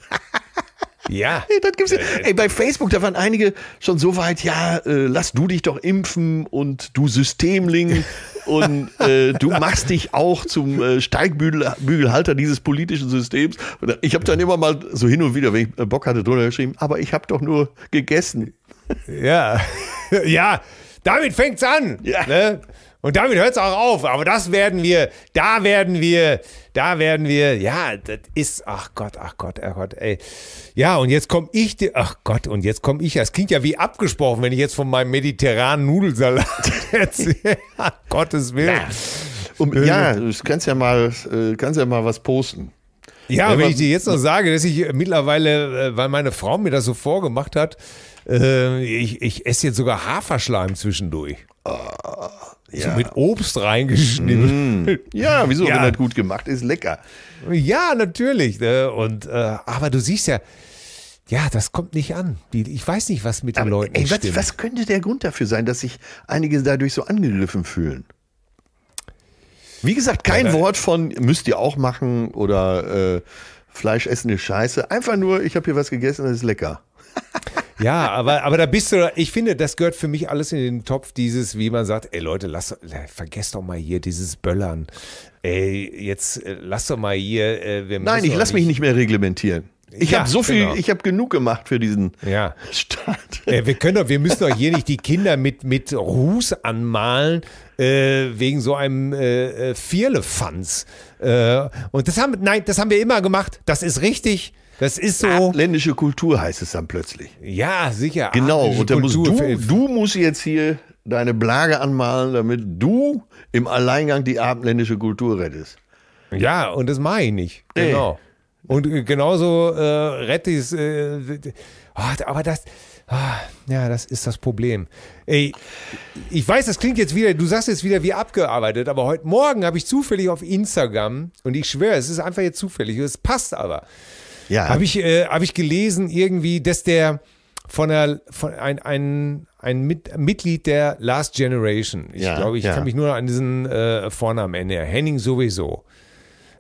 Speaker 2: Ja. das gibt's ja. Äh, Ey, bei Facebook, da waren einige schon so weit, ja, äh, lass du dich doch impfen und du Systemling [LAUGHS] und äh, du machst dich auch zum äh, Steigbügelhalter dieses politischen Systems. Ich habe dann immer mal so hin und wieder, wenn ich äh, Bock hatte, drunter geschrieben, aber ich habe doch nur gegessen.
Speaker 1: Ja, [LAUGHS] ja, damit fängt's an. Ja. Ne? Und damit hört es auch auf. Aber das werden wir, da werden wir, da werden wir, ja, das ist, ach Gott, ach Gott, ach Gott, ey. Ja, und jetzt komme ich, ach Gott, und jetzt komme ich, das klingt ja wie abgesprochen, wenn ich jetzt von meinem mediterranen Nudelsalat [LAUGHS] erzähle. Gottes Willen. Um,
Speaker 2: äh, ja, du kannst ja mal, äh, kannst ja mal was posten.
Speaker 1: Ja, wenn, wenn ich dir jetzt noch sage, dass ich mittlerweile, äh, weil meine Frau mir das so vorgemacht hat, ich, ich esse jetzt sogar Haferschleim zwischendurch. Ah. Ja. So mit Obst reingeschnitten. Mm. Ja, wieso, ja. wenn das gut gemacht ist, lecker. Ja, natürlich. Ne? Und, äh, aber du siehst ja, ja, das kommt nicht an. Ich weiß nicht, was mit den Leuten ey, was, Was könnte
Speaker 2: der Grund dafür sein, dass sich einige dadurch so angegriffen fühlen? Wie gesagt, kein ja, Wort von müsst ihr auch machen oder äh, Fleisch essen ist scheiße. Einfach nur, ich habe hier was gegessen, das ist lecker.
Speaker 1: [LAUGHS] Ja, aber, aber da bist du, ich finde, das gehört für mich alles in den Topf, dieses, wie man sagt, ey Leute, lasst, vergesst doch mal hier dieses Böllern. Ey, jetzt äh, lass doch mal hier. Äh, wir Nein, ich lass mich nicht mehr reglementieren. Ich ja, habe so viel, genau. ich habe genug gemacht für diesen ja. Staat. Äh, wir können doch, wir müssen doch hier nicht die Kinder mit, mit Ruß anmalen äh, wegen so einem äh, äh Vierlefanz. Äh, und das haben, nein, das haben wir immer gemacht. Das ist richtig. Das ist so. Abländische Kultur heißt es dann plötzlich. Ja, sicher. Genau, und dann musst du, du
Speaker 2: musst jetzt hier deine Blage anmalen, damit du im Alleingang die abendländische
Speaker 1: Kultur rettest. Ja, und das mache ich nicht. Nee. Genau. Und genauso äh, rette ich es. Äh, oh, aber das, oh, ja, das ist das Problem. Ey, ich weiß, das klingt jetzt wieder, du sagst jetzt wieder wie abgearbeitet, aber heute Morgen habe ich zufällig auf Instagram, und ich schwöre, es ist einfach jetzt zufällig, es passt aber. Ja. Habe ich, äh, hab ich gelesen irgendwie, dass der von einer, von ein, ein, ein Mit Mitglied der Last Generation, ich ja, glaube, ich ja. kann mich nur an diesen äh, Vornamen erinnern, Henning sowieso,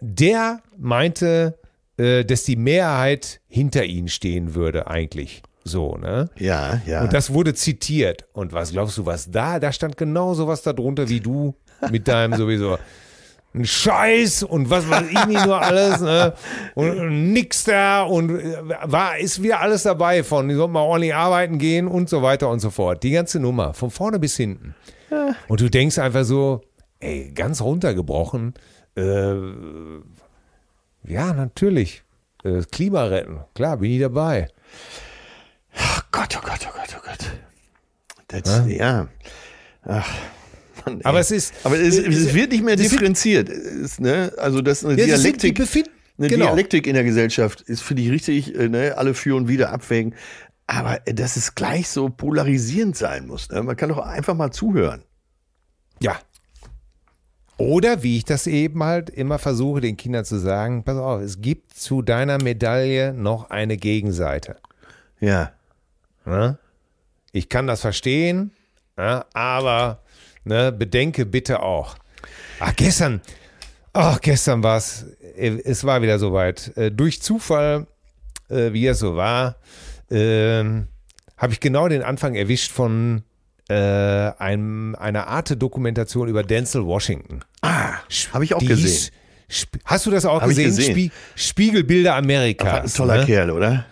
Speaker 1: der meinte, äh, dass die Mehrheit hinter ihnen stehen würde eigentlich. So, ne? Ja, ja. Und das wurde zitiert. Und was glaubst du, was da? Da stand genau sowas darunter wie du mit deinem sowieso ein Scheiß und was weiß ich nicht nur alles ne? und, und nix da und äh, war, ist wieder alles dabei von, die sollten mal ordentlich arbeiten gehen und so weiter und so fort. Die ganze Nummer, von vorne bis hinten. Und du denkst einfach so, ey, ganz runtergebrochen, äh, ja, natürlich, äh, Klima retten, klar, bin ich dabei. Oh Gott, oh Gott, oh Gott, oh Gott. ja. Ach. Mann, aber es ist. Aber es, es wird nicht mehr differenziert.
Speaker 2: Ist, ne? Also, das ist eine ja, Dialektik. Sind, eine genau. Dialektik in der Gesellschaft ist, finde ich, richtig, äh, ne? alle für und wieder abwägen. Aber äh, dass es gleich so polarisierend sein
Speaker 1: muss. Ne? Man kann doch einfach mal zuhören. Ja. Oder wie ich das eben halt immer versuche, den Kindern zu sagen: Pass auf, es gibt zu deiner Medaille noch eine Gegenseite. Ja. Ne? Ich kann das verstehen, ne? aber Ne? Bedenke bitte auch. Ach, gestern, ach, gestern war es, äh, es war wieder soweit. Äh, durch Zufall, äh, wie es so war, äh, habe ich genau den Anfang erwischt von äh, einem, einer Art Dokumentation über Denzel Washington. Ah, habe ich auch Dies, gesehen. Hast du das auch hab gesehen? gesehen. Spie Spiegelbilder Amerikas. Ein toller ne? Kerl, oder?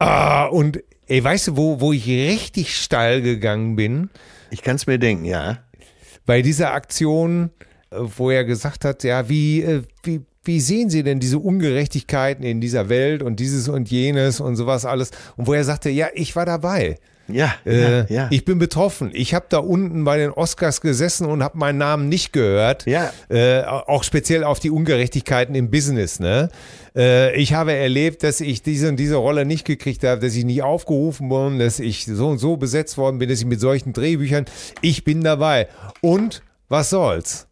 Speaker 1: Ah, und ey, weißt du, wo, wo ich richtig steil gegangen bin? Ich kann es mir denken, ja bei dieser Aktion, äh, wo er gesagt hat, ja, wie, äh, wie, wie sehen Sie denn diese Ungerechtigkeiten in dieser Welt und dieses und jenes und sowas alles? Und wo er sagte, ja, ich war dabei. Ja, äh, ja, ja, Ich bin betroffen. Ich habe da unten bei den Oscars gesessen und habe meinen Namen nicht gehört. Ja. Äh, auch speziell auf die Ungerechtigkeiten im Business. Ne? Äh, ich habe erlebt, dass ich diese und diese Rolle nicht gekriegt habe, dass ich nicht aufgerufen wurde, dass ich so und so besetzt worden bin, dass ich mit solchen Drehbüchern. Ich bin dabei. Und was soll's?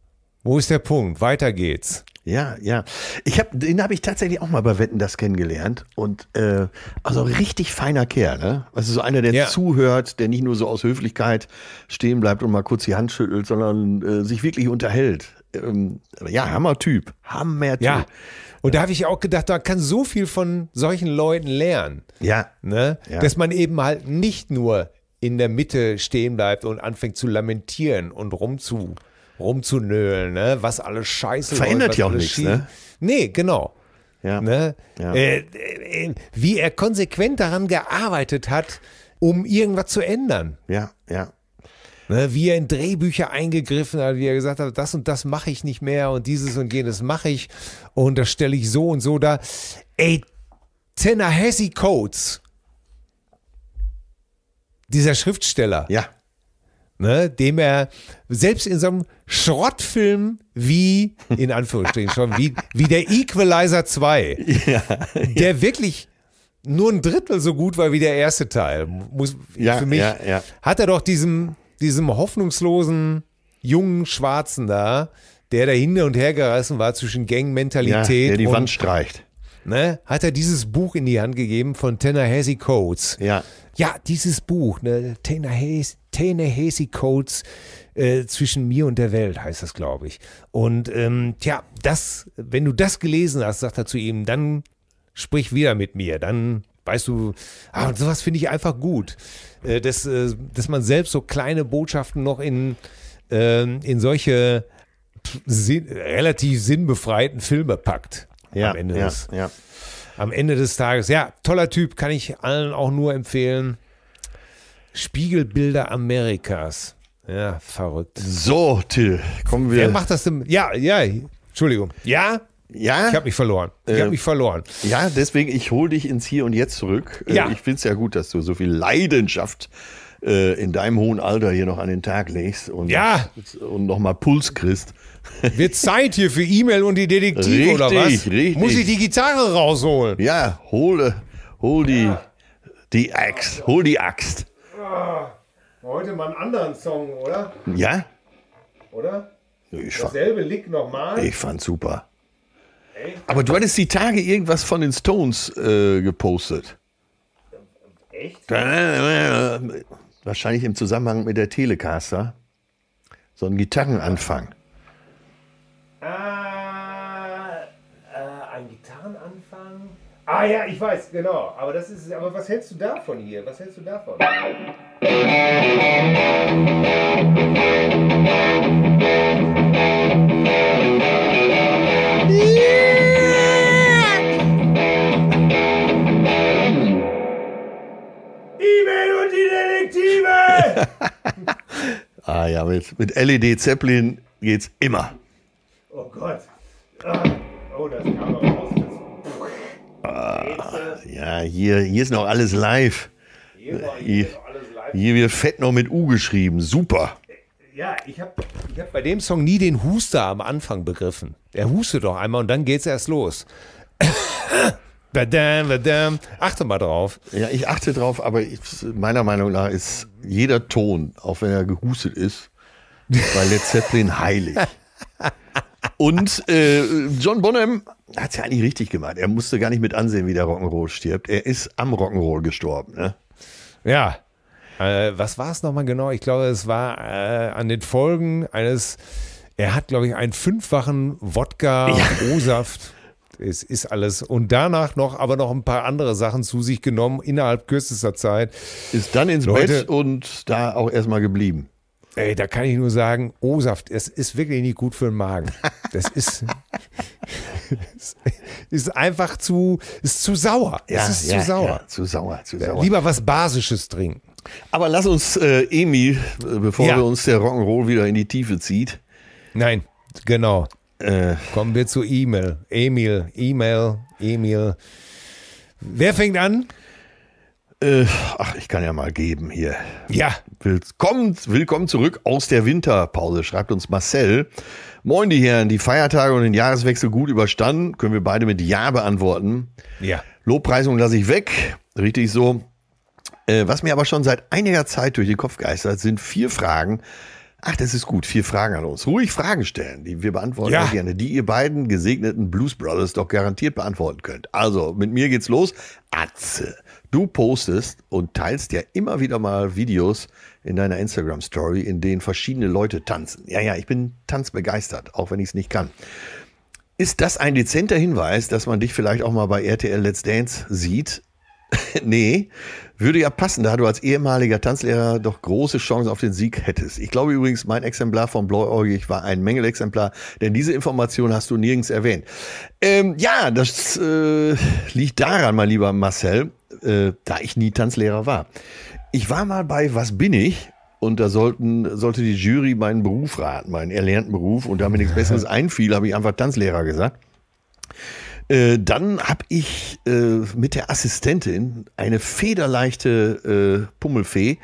Speaker 1: Wo ist der Punkt? Weiter geht's. Ja, ja. Ich hab, den habe ich tatsächlich auch mal bei Wetten das kennengelernt.
Speaker 2: Und äh, also richtig feiner Kerl, ne? Also so einer, der ja. zuhört, der nicht nur so aus Höflichkeit stehen bleibt und mal kurz die Hand schüttelt, sondern äh, sich wirklich unterhält. Ähm,
Speaker 1: ja, Hammertyp. Hammertyp. Ja. Und da habe ich auch gedacht, man kann so viel von solchen Leuten lernen. Ja. Ne? ja. Dass man eben halt nicht nur in der Mitte stehen bleibt und anfängt zu lamentieren und rumzu rumzunölen, ne? was alles scheiße Verändert ja auch nichts, schief. ne? Nee, genau. Ja. Ne? ja. Äh, äh, äh, wie er konsequent daran gearbeitet hat, um irgendwas zu ändern. Ja, ja. Ne? Wie er in Drehbücher eingegriffen hat, wie er gesagt hat, das und das mache ich nicht mehr und dieses und jenes mache ich und das stelle ich so und so da. Ey, Tennessee Coates, dieser Schriftsteller. Ja ne, dem er selbst in so einem Schrottfilm wie, in Anführungsstrichen schon, wie, wie der Equalizer 2, [LAUGHS] ja, der ja. wirklich nur ein Drittel so gut war wie der erste Teil, muss, ja, für mich, hat er doch diesem, diesem hoffnungslosen jungen Schwarzen da, der da hin und her gerissen war zwischen Gang-Mentalität. der die und, Wand streicht. Ne, hat er dieses Buch in die Hand gegeben von Tanner Tennessee Coates. Ja. Ja, dieses Buch, ne, Tennessee Tanehasi Codes äh, zwischen mir und der Welt, heißt das, glaube ich. Und ähm, tja, das, wenn du das gelesen hast, sagt er zu ihm, dann sprich wieder mit mir, dann weißt du, ah, und sowas finde ich einfach gut, äh, dass, äh, dass man selbst so kleine Botschaften noch in, ähm, in solche sin relativ sinnbefreiten Filme packt. Ja, am Ende ja, des, ja. Am Ende des Tages. Ja, toller Typ, kann ich allen auch nur empfehlen. Spiegelbilder Amerikas. Ja, verrückt. So, Till, kommen wir. Wer macht das denn? Ja, ja, Entschuldigung. Ja? Ja. Ich habe mich verloren. Ich äh, habe mich verloren. Ja, deswegen, ich hole dich
Speaker 2: ins Hier und Jetzt zurück. Äh, ja. Ich finde es ja gut, dass du so viel Leidenschaft äh, in deinem hohen Alter hier noch an den Tag legst und, ja. und nochmal Puls kriegst. [LAUGHS] Wird Zeit
Speaker 1: hier für E-Mail und die Detektive richtig, oder was? Richtig. Muss ich die
Speaker 2: Gitarre rausholen? Ja, hole, hol die, ja. die Axt. Hol die Axt.
Speaker 1: Oh, heute mal einen anderen Song, oder? Ja? Oder?
Speaker 2: Ich Dasselbe
Speaker 1: Lick nochmal.
Speaker 2: Ich fand super. Aber du hattest die Tage irgendwas von den Stones äh, gepostet. Echt? Äh, äh, äh, wahrscheinlich im Zusammenhang mit der Telecaster. So ein Gitarrenanfang.
Speaker 1: Ah ja, ich weiß, genau. Aber das ist Aber was hältst du davon hier? Was hältst du davon? E-Mail und die Detektive!
Speaker 2: [LAUGHS] ah ja, mit, mit LED Zeppelin geht's immer.
Speaker 1: Oh Gott. Ah, oh, das kam aber.
Speaker 2: Ah, ja, hier, hier ist noch alles live. Hier, hier, hier wird fett noch mit U geschrieben. Super.
Speaker 1: Ja, ich habe ich hab bei dem Song nie den Huster am Anfang begriffen. Er hustet doch einmal und dann geht's erst los. [COUGHS] badam, badam. Achte mal drauf. Ja, ich achte drauf, aber ich, meiner Meinung nach ist jeder Ton,
Speaker 2: auch wenn er gehustet ist, bei Led Zeppelin heilig. [LAUGHS] Und äh, John Bonham hat es ja eigentlich richtig gemacht. Er musste gar nicht mit ansehen, wie der Rock'n'Roll stirbt. Er ist am Rock'n'Roll gestorben. Ne?
Speaker 1: Ja. Äh, was war es nochmal genau? Ich glaube, es war äh, an den Folgen eines. Er hat, glaube ich, einen fünffachen Wodka-O-Saft. Ja. Es ist alles. Und danach noch, aber noch ein paar andere Sachen zu sich genommen innerhalb kürzester Zeit. Ist dann ins Leute, Bett und da auch erstmal geblieben. Ey, da kann ich nur sagen, O-Saft, es ist wirklich nicht gut für den Magen. Das ist, [LAUGHS] ist einfach zu, ist zu sauer. Ja, es ist ja, zu sauer. Ja, zu sauer, zu sauer. Lieber was Basisches trinken. Aber lass uns, äh, Emil, äh, bevor ja. wir uns der Rock'n'Roll wieder in die Tiefe zieht. Nein, genau. Äh. Kommen wir zu E-Mail. Emil, E-Mail, Emil. Wer fängt an? Äh, ach, ich kann ja mal geben hier. Ja. Willkommen,
Speaker 2: willkommen zurück aus der Winterpause, schreibt uns Marcel. Moin, die Herren, die Feiertage und den Jahreswechsel gut überstanden, können wir beide mit Ja beantworten. Ja. Lobpreisung lasse ich weg, richtig so. Äh, was mir aber schon seit einiger Zeit durch den Kopf geistert, sind vier Fragen. Ach, das ist gut, vier Fragen an uns. Ruhig Fragen stellen, die wir beantworten ja. gerne, die ihr beiden gesegneten Blues Brothers doch garantiert beantworten könnt. Also, mit mir geht's los. Atze. Du postest und teilst ja immer wieder mal Videos in deiner Instagram Story, in denen verschiedene Leute tanzen. Ja, ja, ich bin tanzbegeistert, auch wenn ich es nicht kann. Ist das ein dezenter Hinweis, dass man dich vielleicht auch mal bei RTL Let's Dance sieht? [LAUGHS] nee, würde ja passen, da du als ehemaliger Tanzlehrer doch große Chancen auf den Sieg hättest. Ich glaube übrigens, mein Exemplar von Blauäugig war ein Mängelexemplar, denn diese Information hast du nirgends erwähnt. Ähm, ja, das äh, liegt daran, mein lieber Marcel, äh, da ich nie Tanzlehrer war. Ich war mal bei Was bin ich? Und da sollten, sollte die Jury meinen Beruf raten, meinen erlernten Beruf. Und da mir nichts Besseres [LAUGHS] einfiel, habe ich einfach Tanzlehrer gesagt. Äh, dann habe ich äh, mit der Assistentin eine federleichte äh, Pummelfee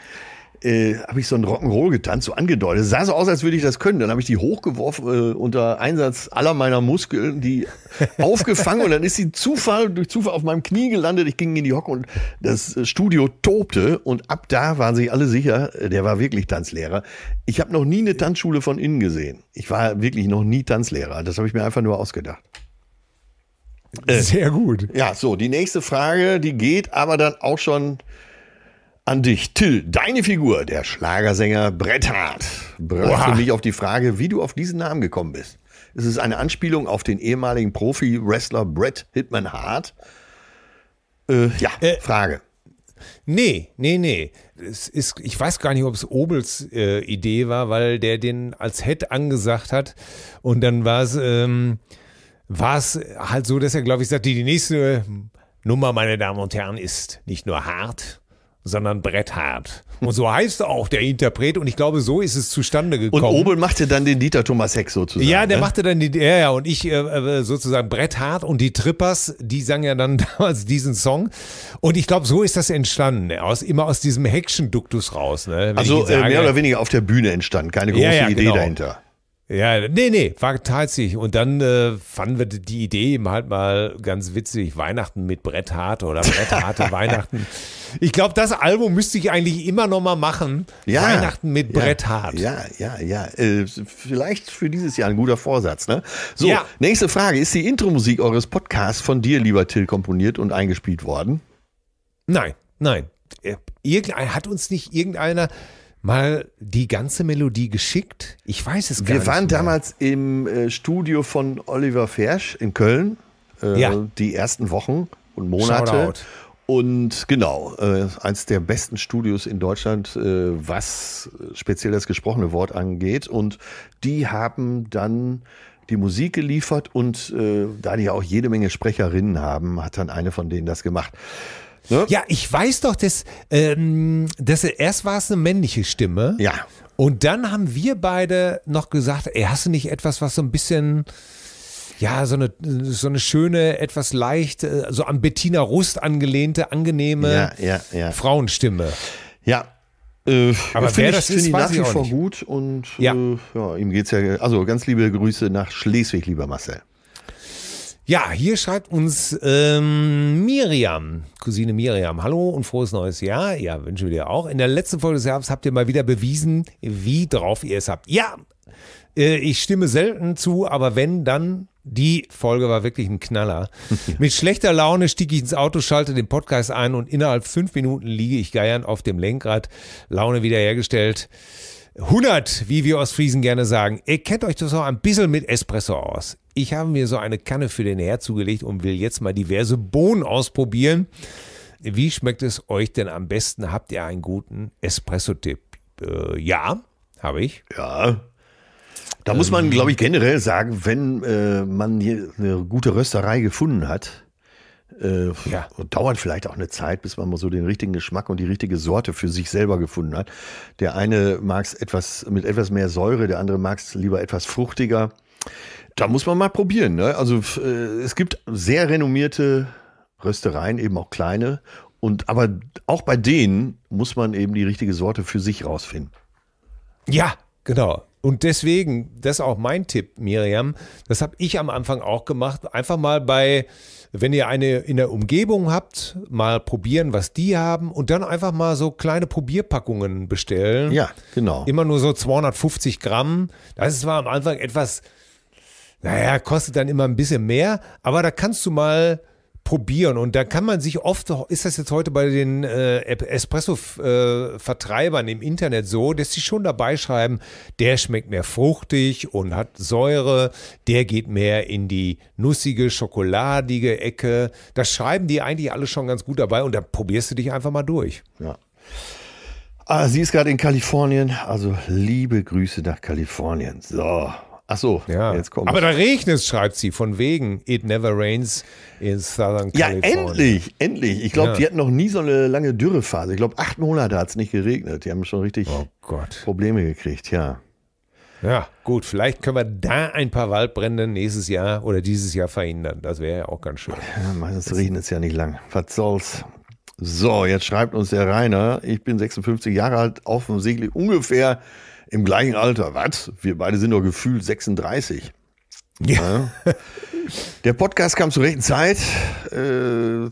Speaker 2: äh, habe ich so einen Rock'n'Roll getanzt, so angedeutet. Es sah so aus, als würde ich das können. Dann habe ich die hochgeworfen äh, unter Einsatz aller meiner Muskeln, die [LAUGHS] aufgefangen und dann ist sie Zufall, durch Zufall auf meinem Knie gelandet. Ich ging in die Hocke und das äh, Studio tobte und ab da waren sich alle sicher, äh, der war wirklich Tanzlehrer. Ich habe noch nie eine Tanzschule von innen gesehen. Ich war wirklich noch nie Tanzlehrer. Das habe ich mir einfach nur ausgedacht. Äh, Sehr gut. Äh, ja, so, die nächste Frage, die geht aber dann auch schon an dich. Till, deine Figur, der Schlagersänger Bret Hart, brachte mich auf die Frage, wie du auf diesen Namen gekommen bist. Es ist eine Anspielung auf den ehemaligen Profi-Wrestler Brett Hitman Hart. Äh,
Speaker 1: ja, äh, Frage. Nee, nee, nee. Es ist, ich weiß gar nicht, ob es Obels äh, Idee war, weil der den als Head angesagt hat. Und dann war es ähm, halt so, dass er, glaube ich, sagte, die nächste äh, Nummer, meine Damen und Herren, ist nicht nur hart, sondern Brett Hart. Und so heißt auch der Interpret und ich glaube, so ist es zustande gekommen. Und Obel machte dann den Dieter Thomas Heck sozusagen. Ja, der ne? machte dann die, ja, ja, und ich äh, äh sozusagen Brett Hart und die Trippers, die sangen ja dann [LAUGHS] damals diesen Song. Und ich glaube, so ist das entstanden, ne? aus, immer aus diesem heckschen raus. Ne? Also äh, sage, mehr oder
Speaker 2: weniger auf der Bühne entstanden, keine große ja, ja, Idee genau. dahinter.
Speaker 1: Ja, nee, nee, war tatsächlich. Und dann äh, fanden wir die Idee eben halt mal ganz witzig. Weihnachten mit Brett Hart oder Brett Harte [LAUGHS] Weihnachten. Ich glaube, das Album müsste ich eigentlich immer noch mal machen. Ja, Weihnachten
Speaker 2: mit ja, Brett Hart. Ja, ja, ja. Äh, vielleicht für dieses Jahr ein guter Vorsatz. Ne? So, ja. nächste Frage. Ist die Intro-Musik eures Podcasts von dir, lieber Till, komponiert und eingespielt worden?
Speaker 1: Nein, nein. Äh, irgendein, hat uns nicht irgendeiner mal die ganze Melodie geschickt? Ich weiß es gar Wir nicht. Wir waren mehr. damals im äh, Studio von
Speaker 2: Oliver Fersch in Köln, äh, ja. die ersten Wochen und Monate. Shoutout. Und genau, äh, eines der besten Studios in Deutschland, äh, was speziell das gesprochene Wort angeht. Und die haben dann die Musik geliefert und äh, da die ja auch jede Menge Sprecherinnen haben, hat dann eine von denen das gemacht.
Speaker 1: Ne? Ja, ich weiß doch, dass, ähm, dass erst war es eine männliche Stimme. Ja. Und dann haben wir beide noch gesagt, ey, hast du nicht etwas, was so ein bisschen, ja, so eine, so eine schöne, etwas leicht, äh, so an Bettina Rust angelehnte, angenehme ja, ja, ja. Frauenstimme. Ja, äh, aber wer ich, das ist, ich nach wie vor gut und
Speaker 2: ja. Äh, ja ihm geht's ja. Also ganz liebe Grüße nach Schleswig, lieber Marcel.
Speaker 1: Ja, hier schreibt uns ähm, Miriam, Cousine Miriam. Hallo und frohes neues Jahr. Ja, wünschen wir dir auch. In der letzten Folge des Jahres habt ihr mal wieder bewiesen, wie drauf ihr es habt. Ja, äh, ich stimme selten zu, aber wenn, dann die Folge war wirklich ein Knaller. [LAUGHS] Ja. Mit schlechter Laune stieg ich ins Auto, schalte den Podcast ein und innerhalb fünf Minuten liege ich geiernd auf dem Lenkrad. Laune wiederhergestellt. 100, wie wir aus Friesen gerne sagen. Ihr kennt euch das auch ein bisschen mit Espresso aus. Ich habe mir so eine Kanne für den Herd zugelegt und will jetzt mal diverse Bohnen ausprobieren. Wie schmeckt es euch denn am besten? Habt ihr einen guten Espresso-Tipp? Äh, ja, habe ich. Ja. Da muss man, ähm. glaube ich,
Speaker 2: generell sagen, wenn äh, man hier eine gute Rösterei gefunden hat, äh, ja. Und dauert vielleicht auch eine Zeit, bis man mal so den richtigen Geschmack und die richtige Sorte für sich selber gefunden hat. Der eine mag es etwas, mit etwas mehr Säure, der andere mag es lieber etwas fruchtiger. Da muss man mal probieren. Ne? Also äh, es gibt sehr renommierte Röstereien, eben auch kleine. Und aber auch bei denen muss man eben die richtige Sorte für sich rausfinden.
Speaker 1: Ja, genau. Und deswegen, das ist auch mein Tipp, Miriam, das habe ich am Anfang auch gemacht, einfach mal bei wenn ihr eine in der Umgebung habt, mal probieren, was die haben und dann einfach mal so kleine Probierpackungen bestellen. Ja, genau. Immer nur so 250 Gramm. Das ist zwar am Anfang etwas, naja, kostet dann immer ein bisschen mehr, aber da kannst du mal probieren. Und da kann man sich oft, ist das jetzt heute bei den äh, Espresso-Vertreibern äh, im Internet so, dass sie schon dabei schreiben, der schmeckt mehr fruchtig und hat Säure, der geht mehr in die nussige, schokoladige Ecke. Das schreiben die eigentlich alle schon ganz gut dabei und da probierst du dich einfach mal durch. Ja.
Speaker 2: Ah, sie ist gerade in Kalifornien, also liebe Grüße nach Kalifornien. So, Ach so, ja. jetzt kommt. Aber da
Speaker 1: regnet es, schreibt sie, von wegen It Never Rains in Southern California. Ja, endlich, endlich. Ich glaube, ja. die
Speaker 2: hatten noch nie so eine lange Dürrephase. Ich glaube, acht Monate hat es nicht geregnet. Die haben schon richtig oh Probleme gekriegt, ja.
Speaker 1: Ja, gut, vielleicht können wir da ein paar Waldbrände nächstes Jahr oder dieses Jahr verhindern. Das wäre ja auch ganz schön.
Speaker 2: Ja, meistens regnet es ja nicht lang. Was soll's? So, jetzt schreibt uns der Rainer, ich bin 56 Jahre alt, offensichtlich ungefähr im gleichen Alter. Was? Wir beide sind doch gefühlt 36. Ja. ja. Der Podcast kam zur rechten Zeit. Äh,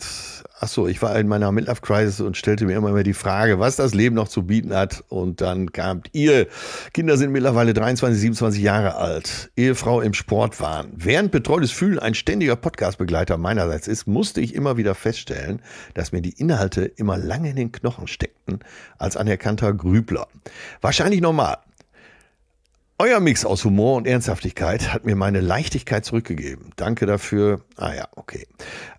Speaker 2: achso, ich war in meiner Midlife Crisis und stellte mir immer mehr die Frage, was das Leben noch zu bieten hat. Und dann kamt ihr. Kinder sind mittlerweile 23, 27 Jahre alt. Ehefrau im Sport waren. Während betreutes Fühlen ein ständiger Podcastbegleiter meinerseits ist, musste ich immer wieder feststellen, dass mir die Inhalte immer lange in den Knochen steckten als anerkannter Grübler. Wahrscheinlich normal. Euer Mix aus Humor und Ernsthaftigkeit hat mir meine Leichtigkeit zurückgegeben. Danke dafür. Ah ja, okay.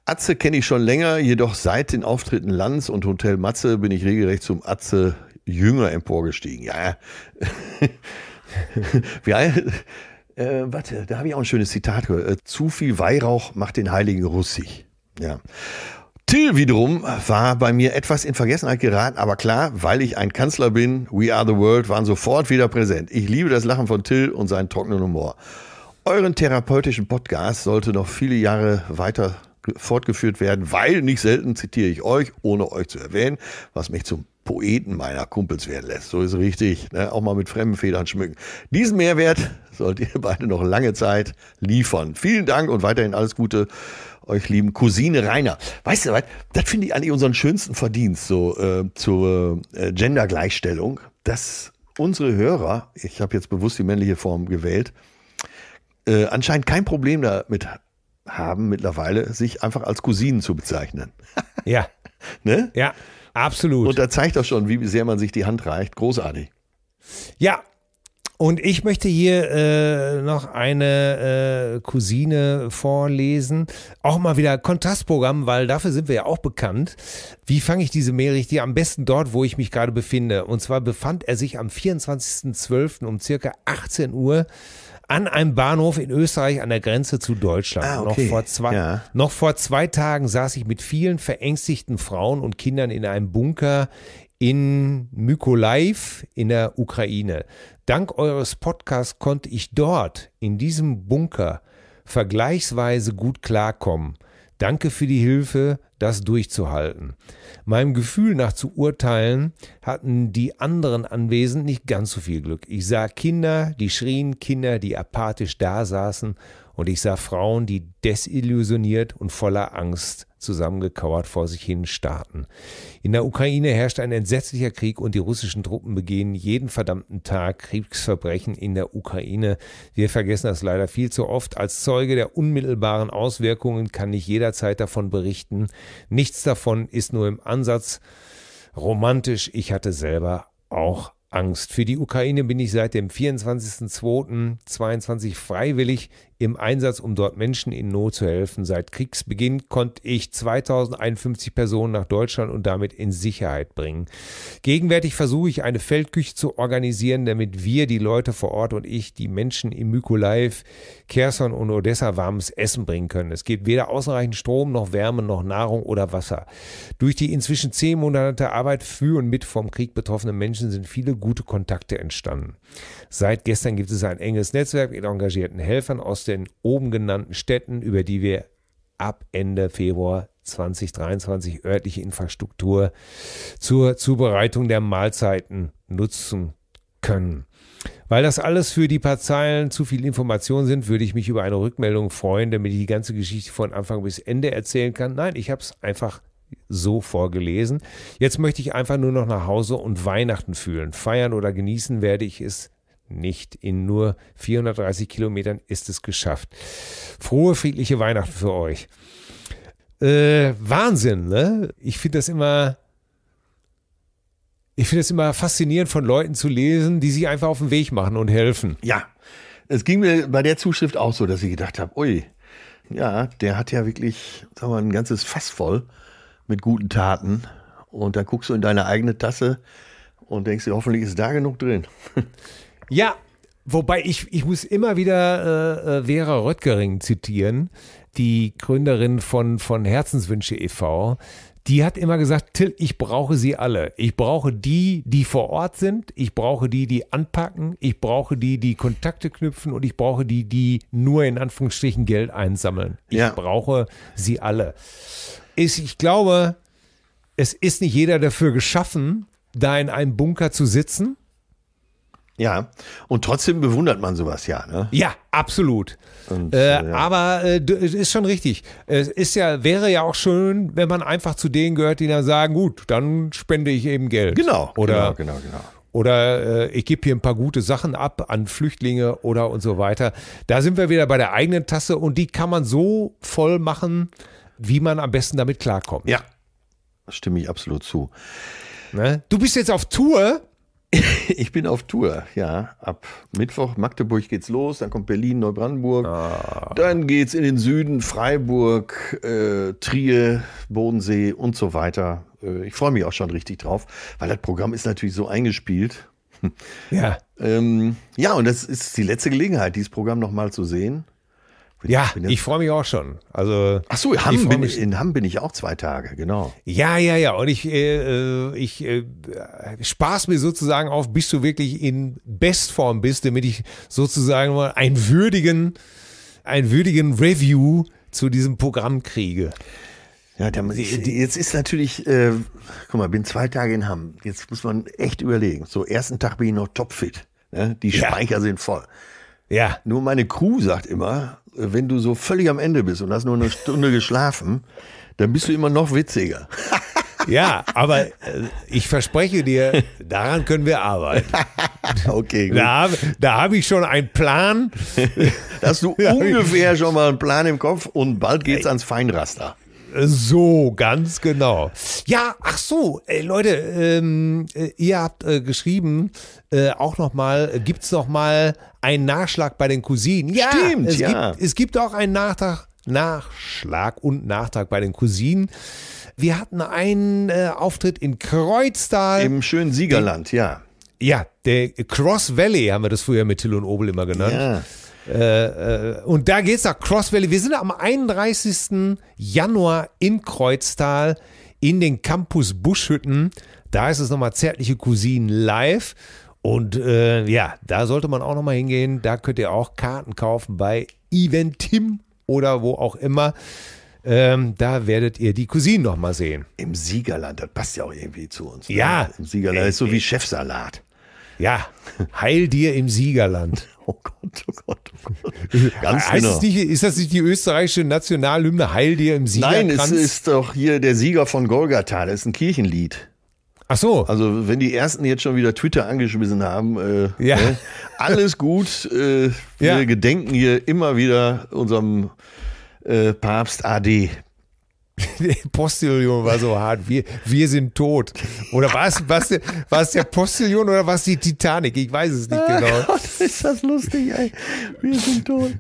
Speaker 2: Atze kenne ich schon länger, jedoch seit den Auftritten Lanz und Hotel Matze bin ich regelrecht zum Atze Jünger emporgestiegen. Ja. ja [LAUGHS] äh, warte, da habe ich auch ein schönes Zitat gehört. Äh, zu viel Weihrauch macht den Heiligen russig. Ja. Till wiederum war bei mir etwas in Vergessenheit geraten, aber klar, weil ich ein Kanzler bin, We Are the World waren sofort wieder präsent. Ich liebe das Lachen von Till und seinen trockenen Humor. Euren therapeutischen Podcast sollte noch viele Jahre weiter fortgeführt werden, weil nicht selten zitiere ich euch, ohne euch zu erwähnen, was mich zum Poeten meiner Kumpels werden lässt. So ist richtig. Ne? Auch mal mit fremden Federn schmücken. Diesen Mehrwert sollt ihr beide noch lange Zeit liefern. Vielen Dank und weiterhin alles Gute euch lieben Cousine Rainer. Weißt du was? Das finde ich eigentlich unseren schönsten Verdienst so äh, zur äh, Gendergleichstellung, dass unsere Hörer, ich habe jetzt bewusst die männliche Form gewählt, äh, anscheinend kein Problem damit haben mittlerweile, sich einfach als Cousinen zu bezeichnen. [LAUGHS] ja. [LAUGHS] ne? Ja, absolut. Und da zeigt das schon, wie sehr man sich die Hand reicht. Großartig.
Speaker 1: Ja, und ich möchte hier äh, noch eine äh, Cousine vorlesen. Auch mal wieder Kontrastprogramm, weil dafür sind wir ja auch bekannt. Wie fange ich diese Meerrichtige am besten dort, wo ich mich gerade befinde? Und zwar befand er sich am 24.12. um circa 18 Uhr an einem Bahnhof in Österreich an der Grenze zu Deutschland. Ah, okay. noch, vor zwei, ja. noch vor zwei Tagen saß ich mit vielen verängstigten Frauen und Kindern in einem Bunker in Mykolaiv in der Ukraine. Dank eures Podcasts konnte ich dort, in diesem Bunker, vergleichsweise gut klarkommen. Danke für die Hilfe, das durchzuhalten. Meinem Gefühl nach zu urteilen, hatten die anderen Anwesenden nicht ganz so viel Glück. Ich sah Kinder, die schrien, Kinder, die apathisch dasaßen und ich sah Frauen, die desillusioniert und voller Angst zusammengekauert vor sich hin starrten. In der Ukraine herrscht ein entsetzlicher Krieg und die russischen Truppen begehen jeden verdammten Tag Kriegsverbrechen in der Ukraine. Wir vergessen das leider viel zu oft. Als Zeuge der unmittelbaren Auswirkungen kann ich jederzeit davon berichten. Nichts davon ist nur im Ansatz romantisch. Ich hatte selber auch Angst. Für die Ukraine bin ich seit dem 24.02.22 freiwillig im Einsatz, um dort Menschen in Not zu helfen. Seit Kriegsbeginn konnte ich 2051 Personen nach Deutschland und damit in Sicherheit bringen. Gegenwärtig versuche ich eine Feldküche zu organisieren, damit wir, die Leute vor Ort und ich, die Menschen in Mykolaiv, Kherson und Odessa warmes Essen bringen können. Es gibt weder ausreichend Strom noch Wärme noch Nahrung oder Wasser. Durch die inzwischen zehn Monate Arbeit für und mit vom Krieg betroffenen Menschen sind viele gute Kontakte entstanden. Seit gestern gibt es ein enges Netzwerk mit engagierten Helfern aus den oben genannten Städten, über die wir ab Ende Februar 2023 örtliche Infrastruktur zur Zubereitung der Mahlzeiten nutzen können. Weil das alles für die paar Zeilen zu viel Informationen sind, würde ich mich über eine Rückmeldung freuen, damit ich die ganze Geschichte von Anfang bis Ende erzählen kann. Nein, ich habe es einfach so vorgelesen. Jetzt möchte ich einfach nur noch nach Hause und Weihnachten fühlen. Feiern oder genießen werde ich es nicht. In nur 430 Kilometern ist es geschafft. Frohe, friedliche Weihnachten für euch. Äh, Wahnsinn, ne? Ich finde das immer. Ich finde es immer faszinierend, von Leuten zu lesen, die sich einfach auf den Weg machen und helfen. Ja, es ging mir bei der Zuschrift auch so, dass ich gedacht habe, ui,
Speaker 2: ja, der hat ja wirklich, sagen wir mal, ein ganzes Fass voll mit guten Taten. Und dann guckst du in deine eigene Tasse und denkst dir, hoffentlich ist da genug drin.
Speaker 1: [LAUGHS] Ja, wobei ich, ich muss immer wieder äh, äh, Vera Röttgering zitieren, die Gründerin von, von Herzenswünsche e.V., die hat immer gesagt, Till, ich brauche sie alle. Ich brauche die, die vor Ort sind. Ich brauche die, die anpacken. Ich brauche die, die Kontakte knüpfen. Und ich brauche die, die nur in Anführungsstrichen Geld einsammeln. Ich ja. brauche sie alle. Ist, ich glaube, es ist nicht jeder dafür geschaffen, da in einem Bunker zu sitzen ja, und trotzdem bewundert man sowas ja, ne? Ja, absolut. Und, äh, äh ja. Aber äh, ist schon richtig. Es ist ja, wäre ja auch schön, wenn man einfach zu denen gehört, die dann sagen, gut, dann spende ich eben Geld. Genau, oder, genau, genau, genau. Oder äh, ich gebe hier ein paar gute Sachen ab an Flüchtlinge oder und so weiter. Da sind wir wieder bei der eigenen Tasse und die kann man so voll machen, wie man am besten damit klarkommt. Ja, stimme ich absolut zu. Ne? Du bist jetzt auf Tour. [LAUGHS] Ich bin auf Tour,
Speaker 2: ja. Ab Mittwoch Magdeburg geht's los, dann kommt Berlin, Neubrandenburg, ah. dann geht's in den Süden, Freiburg, äh, Trier, Bodensee und so weiter. Äh, ich freue mich auch schon richtig drauf, weil das Programm ist natürlich so eingespielt. Ja. [LAUGHS] ähm, ja, und das ist die letzte Gelegenheit, dieses Programm nochmal zu sehen. Ja, ich, ich freue mich auch schon. Also ach so, Hamm bin, ich, in Hamm bin ich auch zwei Tage, genau.
Speaker 1: Ja, ja, ja. Und ich, äh, äh, ich äh, spaß mir sozusagen auf, bis du wirklich in Bestform bist, damit ich sozusagen mal einen würdigen, einen würdigen Review zu diesem Programm kriege. Ja, der, jetzt ist natürlich,
Speaker 2: äh, guck mal, bin zwei Tage in Hamm. Jetzt muss man echt überlegen. So, ersten Tag bin ich noch topfit. Ne? Die Speicher ja. sind voll. Ja. Nur meine Crew sagt immer, wenn du so völlig am Ende bist und hast nur eine Stunde geschlafen, dann bist du immer noch witziger. [LAUGHS]
Speaker 1: Ja, aber äh, ich verspreche dir, daran können wir arbeiten. [LAUGHS] Okay, gut. Da, da habe ich schon einen Plan. [LAUGHS] Hast du ungefähr schon mal einen
Speaker 2: Plan im Kopf und bald geht's ans Feinraster. So, ganz genau.
Speaker 1: Ja, ach so, ey, äh, Leute, ähm, äh, ihr habt äh, geschrieben, äh, auch nochmal, äh, gibt es nochmal einen Nachschlag bei den Cousinen? Ja, Stimmt, es ja. Gibt, es gibt auch einen Nachtrag, Nachschlag und Nachtrag bei den Cousinen. Wir hatten einen äh, Auftritt in Kreuztal. Im schönen Siegerland, in, ja. Ja, der Cross Valley haben wir das früher mit Till und Obel immer genannt. Ja äh, äh, und da geht es nach Cross Valley. Wir sind am 31. Januar in Kreuztal in den Campus Buschhütten. Da ist es nochmal zärtliche Cousinen live. Und äh, ja, da sollte man auch nochmal hingehen. Da könnt ihr auch Karten kaufen bei Eventim oder wo auch immer. Ähm, da werdet ihr die Cousinen nochmal sehen. Im Siegerland, das passt ja auch irgendwie zu uns. Ne? Ja. Im Siegerland ey, ist so ey. Äh, wie äh. Chefsalat. Ja, heil dir im Siegerland. [LAUGHS] Oh Gott, oh Gott, oh Gott. [LAUGHS] Ganz heißt genau. Nicht, ist das nicht die österreichische Nationalhymne Heil dir im Siegerkranz? Nein, es ist
Speaker 2: doch hier der Sieger von
Speaker 1: Golgatha, das
Speaker 2: ist ein Kirchenlied. Ach so. Also wenn die ersten jetzt schon wieder Twitter angeschmissen haben, äh, ja. ne? alles gut. Äh, wir ja. gedenken hier immer wieder unserem
Speaker 1: äh, Papst AD, der [LAUGHS] Postillion war so hart. Wir, wir sind tot. Oder war es, war, es der, war es der Postillion oder war es die Titanic? Ich weiß es nicht ah, genau. Oh
Speaker 2: Gott, ist das lustig, ey. Wir sind tot.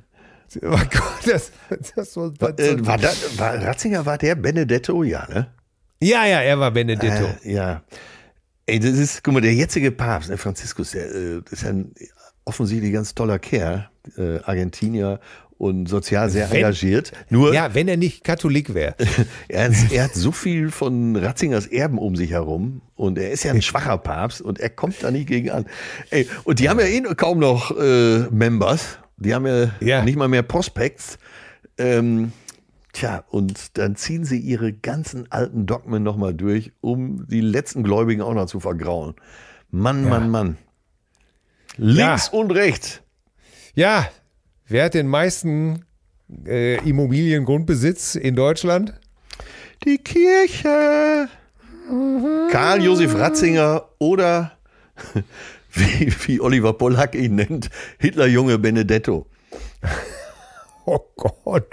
Speaker 2: Oh Gott, das,
Speaker 1: das war, äh, war, äh, war, das, war
Speaker 2: Ratzinger war der Benedetto, ja, ne? Ja, ja, er
Speaker 1: war Benedetto.
Speaker 2: Äh, ja. Ey, das ist, guck mal, der jetzige Papst, der ne, Franziskus, der, der äh, ist ein offensichtlich ganz toller Kerl, äh, Argentinier und sozial sehr wenn, engagiert. Nur, ja, wenn er nicht Katholik wäre. [LAUGHS] er, er, hat so viel von Ratzingers Erben um sich herum und er ist ja ein schwacher Papst und er kommt da nicht gegen an. Ey, und die haben ja eh kaum noch äh, Members, die haben ja, ja, nicht mal mehr Prospects. Ähm, tja, und dann ziehen sie ihre ganzen alten Dogmen nochmal durch, um die letzten Gläubigen auch noch zu vergrauen. Mann, ja. Mann, Mann.
Speaker 1: Links ja. und rechts. Ja, Wer hat den meisten äh, Immobiliengrundbesitz in Deutschland? Die Kirche.
Speaker 2: Mhm. Karl Josef Ratzinger
Speaker 1: oder [LAUGHS] wie, wie
Speaker 2: Oliver Pollack ihn nennt, Hitlerjunge Benedetto. [LAUGHS] Oh Gott.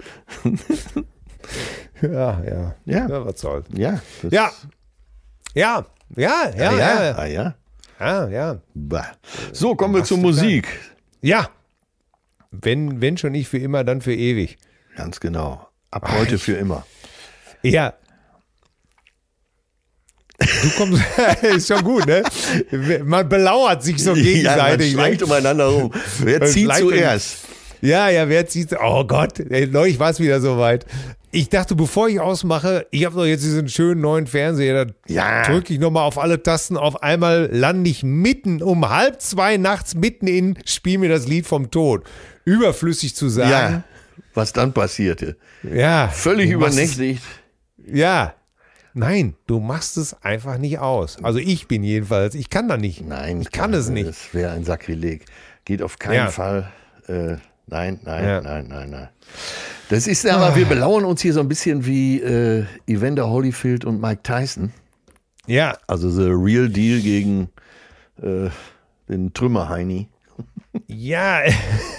Speaker 1: [LAUGHS] ja, ja, ja. Ja, was soll's. Ja. Ja. Ja, ja, ja, ah, ja. Ja, ja. Ah, ja. Ah, ja, ja. So, kommen wir zur Musik. Ja wenn, wenn schon nicht für immer, dann für ewig. Ganz genau. Ab Ach, heute für immer. Ja. Du kommst, [LAUGHS] ist schon gut, ne? Man belauert sich so gegenseitig. Ja, man ne? schweigt umeinander
Speaker 2: rum. Wer zieht zuerst?
Speaker 1: Ja, ja, wer zieht? Oh Gott, neulich war es wieder so soweit ich dachte, bevor ich ausmache, ich habe doch jetzt diesen schönen neuen Fernseher, da ja. drücke ich nochmal auf alle Tasten. Auf einmal lande ich mitten um halb zwei nachts mitten in Spiel mir das Lied vom Tod. Überflüssig zu sagen. Ja, was dann
Speaker 2: passierte.
Speaker 1: Ja. Völlig übernächtigt. Ja. Nein, du machst es einfach nicht aus. Also ich bin jedenfalls, ich kann da nicht. Nein, ich kann, kann es nicht. Das wäre ein
Speaker 2: Sakrileg. Geht auf keinen ja. Fall. Äh, nein, nein, ja. nein, nein, nein. Das ist aber, ah. wir belauern uns hier so ein bisschen wie äh, Evander Holyfield und Mike Tyson. Ja. Also The Real Deal gegen äh, den Trümmerheini.
Speaker 1: Ja,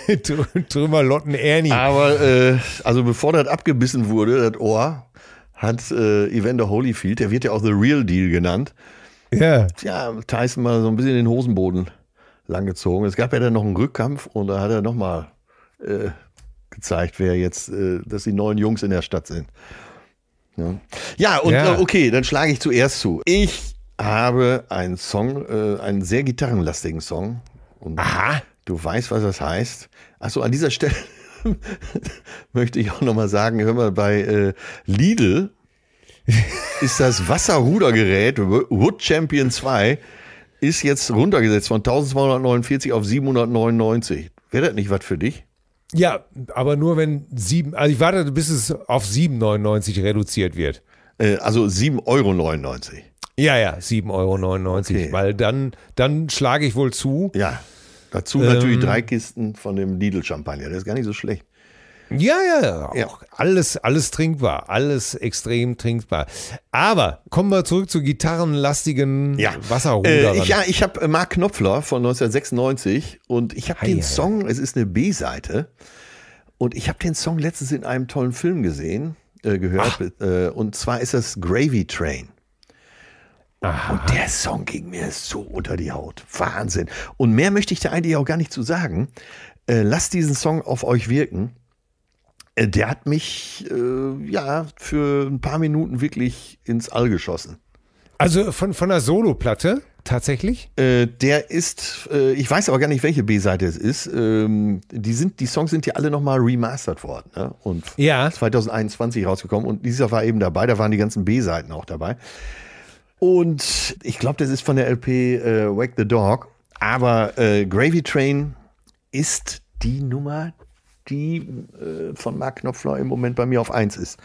Speaker 1: [LAUGHS] Trümmerlotten Ernie. Aber äh,
Speaker 2: also bevor das abgebissen wurde, das Ohr, hat äh, Evander Holyfield, der wird ja auch The Real Deal genannt. Ja. Tja, Tyson mal so ein bisschen den Hosenboden langgezogen. Es gab ja dann noch einen Rückkampf und da hat er nochmal äh, gezeigt, wer jetzt, äh, dass die neuen Jungs in der Stadt sind. Ja, ja und ja. Äh, okay, dann schlage ich zuerst zu. Ich habe einen Song, äh, einen sehr gitarrenlastigen Song. Und Aha. Du weißt, was das heißt. Achso, an dieser Stelle [LAUGHS] möchte ich auch nochmal sagen, hör mal, bei äh, Lidl ist das Wasserrudergerät Wood Champion 2 ist jetzt runtergesetzt von 1249
Speaker 1: auf 799. Wäre das nicht was für dich? Ja, aber nur wenn sieben, also ich warte, bis es auf 7,99 reduziert wird. Äh, also 7,99 Euro. Ja, ja, 7,99 Euro, okay. weil dann, dann schlage ich wohl zu. Ja, dazu ähm, natürlich drei Kisten von dem Lidl-Champagner, der ist gar nicht so schlecht. Ja, ja, ja. Auch alles, alles trinkbar, alles extrem trinkbar. Aber kommen wir zurück zu gitarrenlastigen ja. Wasserruderern. Äh, ich ja, ich habe äh, Mark Knopfler von 1996
Speaker 2: und ich habe den Song, es ist eine B-Seite, und ich habe den Song letztens in einem tollen Film gesehen, äh, gehört, ah. äh, und zwar ist das Gravy Train. Aha. Und der Song ging mir so unter die Haut. Wahnsinn. Und mehr möchte ich da eigentlich auch gar nicht zu sagen. Äh, lasst diesen Song auf euch wirken. Äh, der hat mich äh, ja für ein paar Minuten wirklich ins All geschossen. Also von, von der Solo-Platte tatsächlich? Äh, der ist, äh, ich weiß aber gar nicht, welche B-Seite es ist. Ähm, die, sind, die Songs sind ja alle nochmal remastered worden ne? und ja. 2021 rausgekommen. Und dieser war eben dabei, da waren die ganzen B-Seiten auch dabei. Und ich glaube, das ist von der LP äh, Wake the Dog. Aber äh, Gravy Train ist die Nummer, die äh, von Mark Knopfler im Moment bei mir auf 1 ist.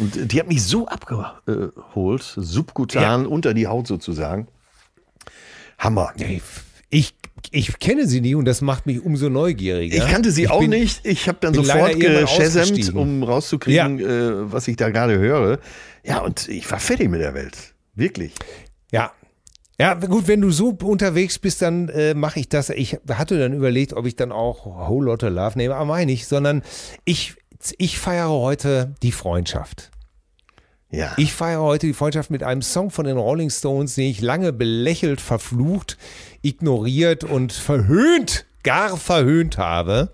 Speaker 2: Und äh, die hat mich so abgeholt, subkutan,
Speaker 1: ja. unter die Haut sozusagen. Hammer. Ich, ich kenne sie nie und das macht mich umso neugieriger. Ich kannte sie ich auch bin, nicht.
Speaker 2: Ich habe dann sofort geschesemt, um
Speaker 1: rauszukriegen, ja. äh, was ich da gerade höre. Ja, und ich war fertig mit der Welt. Wirklich. Ja, ja, gut, wenn du so unterwegs bist, dann äh, mache ich das. Ich hatte dann überlegt, ob ich dann auch Whole Lotta Love nehme, aber meine ich, sondern ich, ich feiere heute die Freundschaft. Ja. Ich feiere heute die Freundschaft mit einem Song von den Rolling Stones, den ich lange belächelt, verflucht, ignoriert und verhöhnt, gar verhöhnt habe.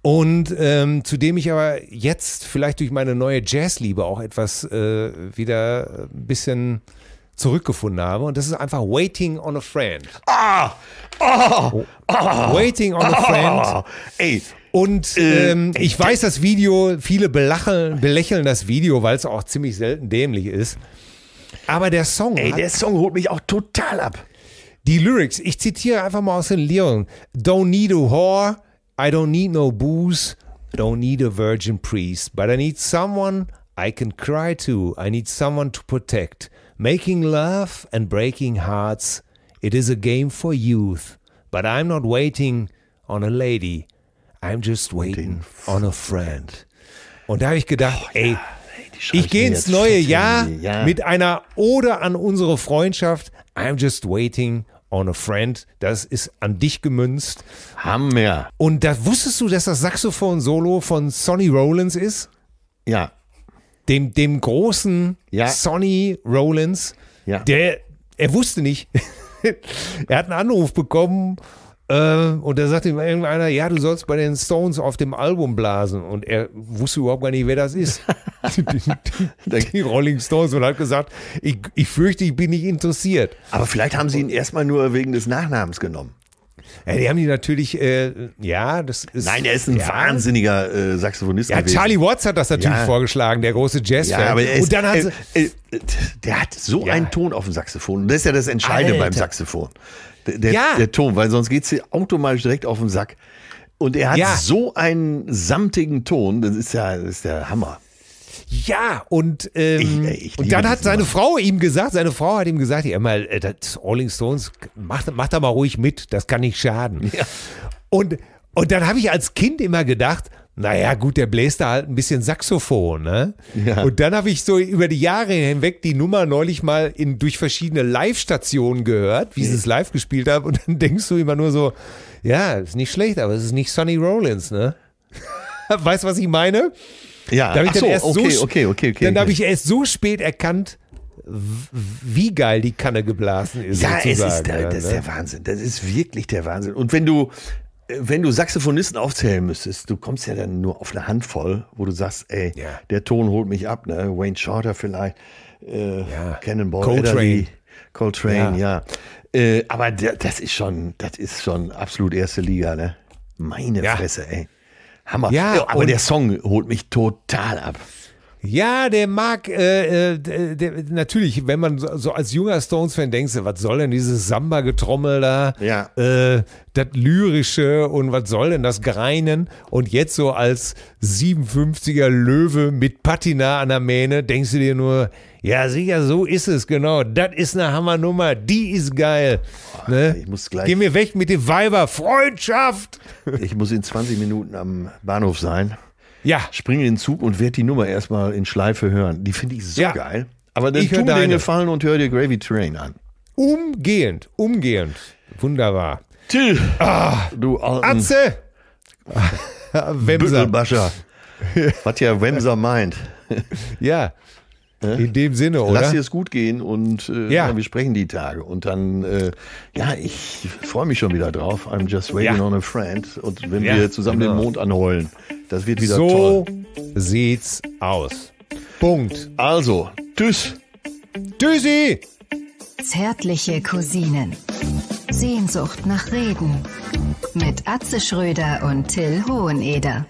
Speaker 1: Und ähm, zu dem ich aber jetzt vielleicht durch meine neue Jazzliebe auch etwas äh, wieder ein bisschen zurückgefunden habe. Und das ist einfach Waiting on a Friend. Ah! Oh, oh, Waiting on oh, a Friend. Ah, ey. Und äh, ähm, ich weiß das Video, viele belacheln, belächeln das Video, weil es auch ziemlich selten dämlich ist. Aber der Song. Ey, hat, der Song holt mich auch total ab. Die Lyrics, ich zitiere einfach mal aus den Lyrics. Don't need a whore, I don't need no booze, don't need a virgin priest, but I need someone I can cry to, I need someone to protect. Making love and breaking hearts, it is a game for youth. But I'm not waiting on a lady. I'm just waiting on a friend. Und da habe ich gedacht, oh, ey, Ich, ich gehe ins neue Jahr ja. mit einer Ode an unsere Freundschaft. I'm just waiting on a friend. Das ist an dich gemünzt. Hammer. Und da wusstest du, dass das Saxophon-Solo von Sonny Rollins ist? Ja, dem, dem großen ja. Sonny Rollins, ja. der, er wusste nicht, [LAUGHS] er hat einen Anruf bekommen äh, und da sagte ihm irgendeiner, ja, du sollst bei den Stones auf dem Album blasen und er wusste überhaupt gar nicht, wer das ist. die, [LAUGHS] die, die, Rolling Stones und hat gesagt, ich, ich fürchte, ich bin nicht interessiert. Aber vielleicht haben sie ihn erstmal nur wegen des Nachnamens genommen. Ja, die haben die natürlich, äh, ja, das ist. Nein, er ist ein ja. wahnsinniger äh, Saxophonist. Ja, gewesen. Charlie Watts hat das natürlich ja. vorgeschlagen, der große Jazz-Fan. Ja, aber er ist, Und dann hat äh, äh, der hat
Speaker 2: so einen Ton auf dem Saxophon. Und das ist ja das Entscheidende Alter. beim Saxophon. Der, der, der Ton, weil sonst geht es dir automatisch direkt auf den Sack. Und er hat so einen samtigen Ton, das ist
Speaker 1: ja, das ist der Hammer. Ja, und, ähm, ich, äh, ich und dann hat seine Mann. Frau ihm gesagt, seine Frau hat ihm gesagt, ja mal, äh, das Rolling Stones, mach, mach da mal ruhig mit, das kann nicht schaden. Ja. Und, und dann habe ich als Kind immer gedacht, naja, gut, der bläst da halt ein bisschen Saxophon, ne? Ja. Und dann habe ich so über die Jahre hinweg die Nummer neulich mal in, durch verschiedene Live-Stationen gehört, wie sie es live gespielt haben. Und dann [LAUGHS] denkst du immer nur so, ja, ist nicht schlecht, aber es ist nicht Sonny Rollins, ne? [LAUGHS] weißt du, was ich meine? Ja, da ich so, dann erst okay, so, okay, okay, okay. Dann okay. habe ich erst so spät erkannt, wie geil die Kanne geblasen ist. Ja, es ist der, das ist ne? der Wahnsinn. Das ist wirklich der Wahnsinn.
Speaker 2: Und wenn du, wenn du Saxophonisten aufzählen müsstest, du kommst ja dann nur auf eine Handvoll, wo du sagst, ey, ja. der Ton holt mich ab, ne? Wayne Shorter vielleicht, äh, ja. Cannonball, Coltrane, Coltrane, ja. ja. Äh, aber das ist schon, das ist schon absolut erste Liga, ne? Meine Fresse, ey. Hammer. Ja, aber der Song holt mich total ab.
Speaker 1: Ja, der mag, äh, äh der, natürlich, wenn man so, so als junger Stones-Fan denkt, was soll denn dieses Samba-Getrommel da? Ja. Äh, das Lyrische und was soll denn das Greinen? Und jetzt so als 57er Löwe mit Patina an der Mähne denkst du dir nur, ja, sicher, so ist es, genau. Das ist eine Hammernummer, die ist geil. Oh, ne? Ich muss gleich. Geh mir weg mit dem Weiber, Freundschaft! Ich muss in 20 Minuten am Bahnhof sein. Ja.
Speaker 2: Springe in den Zug und werde die Nummer erstmal in Schleife hören. Die finde ich so ja. geil.
Speaker 1: Aber dann ich tu mir den Gefallen
Speaker 2: und hör dir Gravy Train an.
Speaker 1: Umgehend, umgehend. Wunderbar. Till,
Speaker 2: ah, du alten Atze! [LAUGHS] Wemser. Was ja Wemser meint. ja, Ne? In dem Sinne, oder? Lass dir es gut gehen und äh, ja. wir sprechen die Tage. Und dann, äh, ja, ich freue mich schon wieder drauf. I'm just waiting ja. on a friend. Und wenn ja, wir zusammen genau. den Mond anheulen, das wird wieder so toll.
Speaker 1: So sieht's aus. Punkt. Also, tschüss. Tschüssi. Zärtliche Cousinen. Sehnsucht nach Reden. Mit Atze Schröder und Till Hoheneder.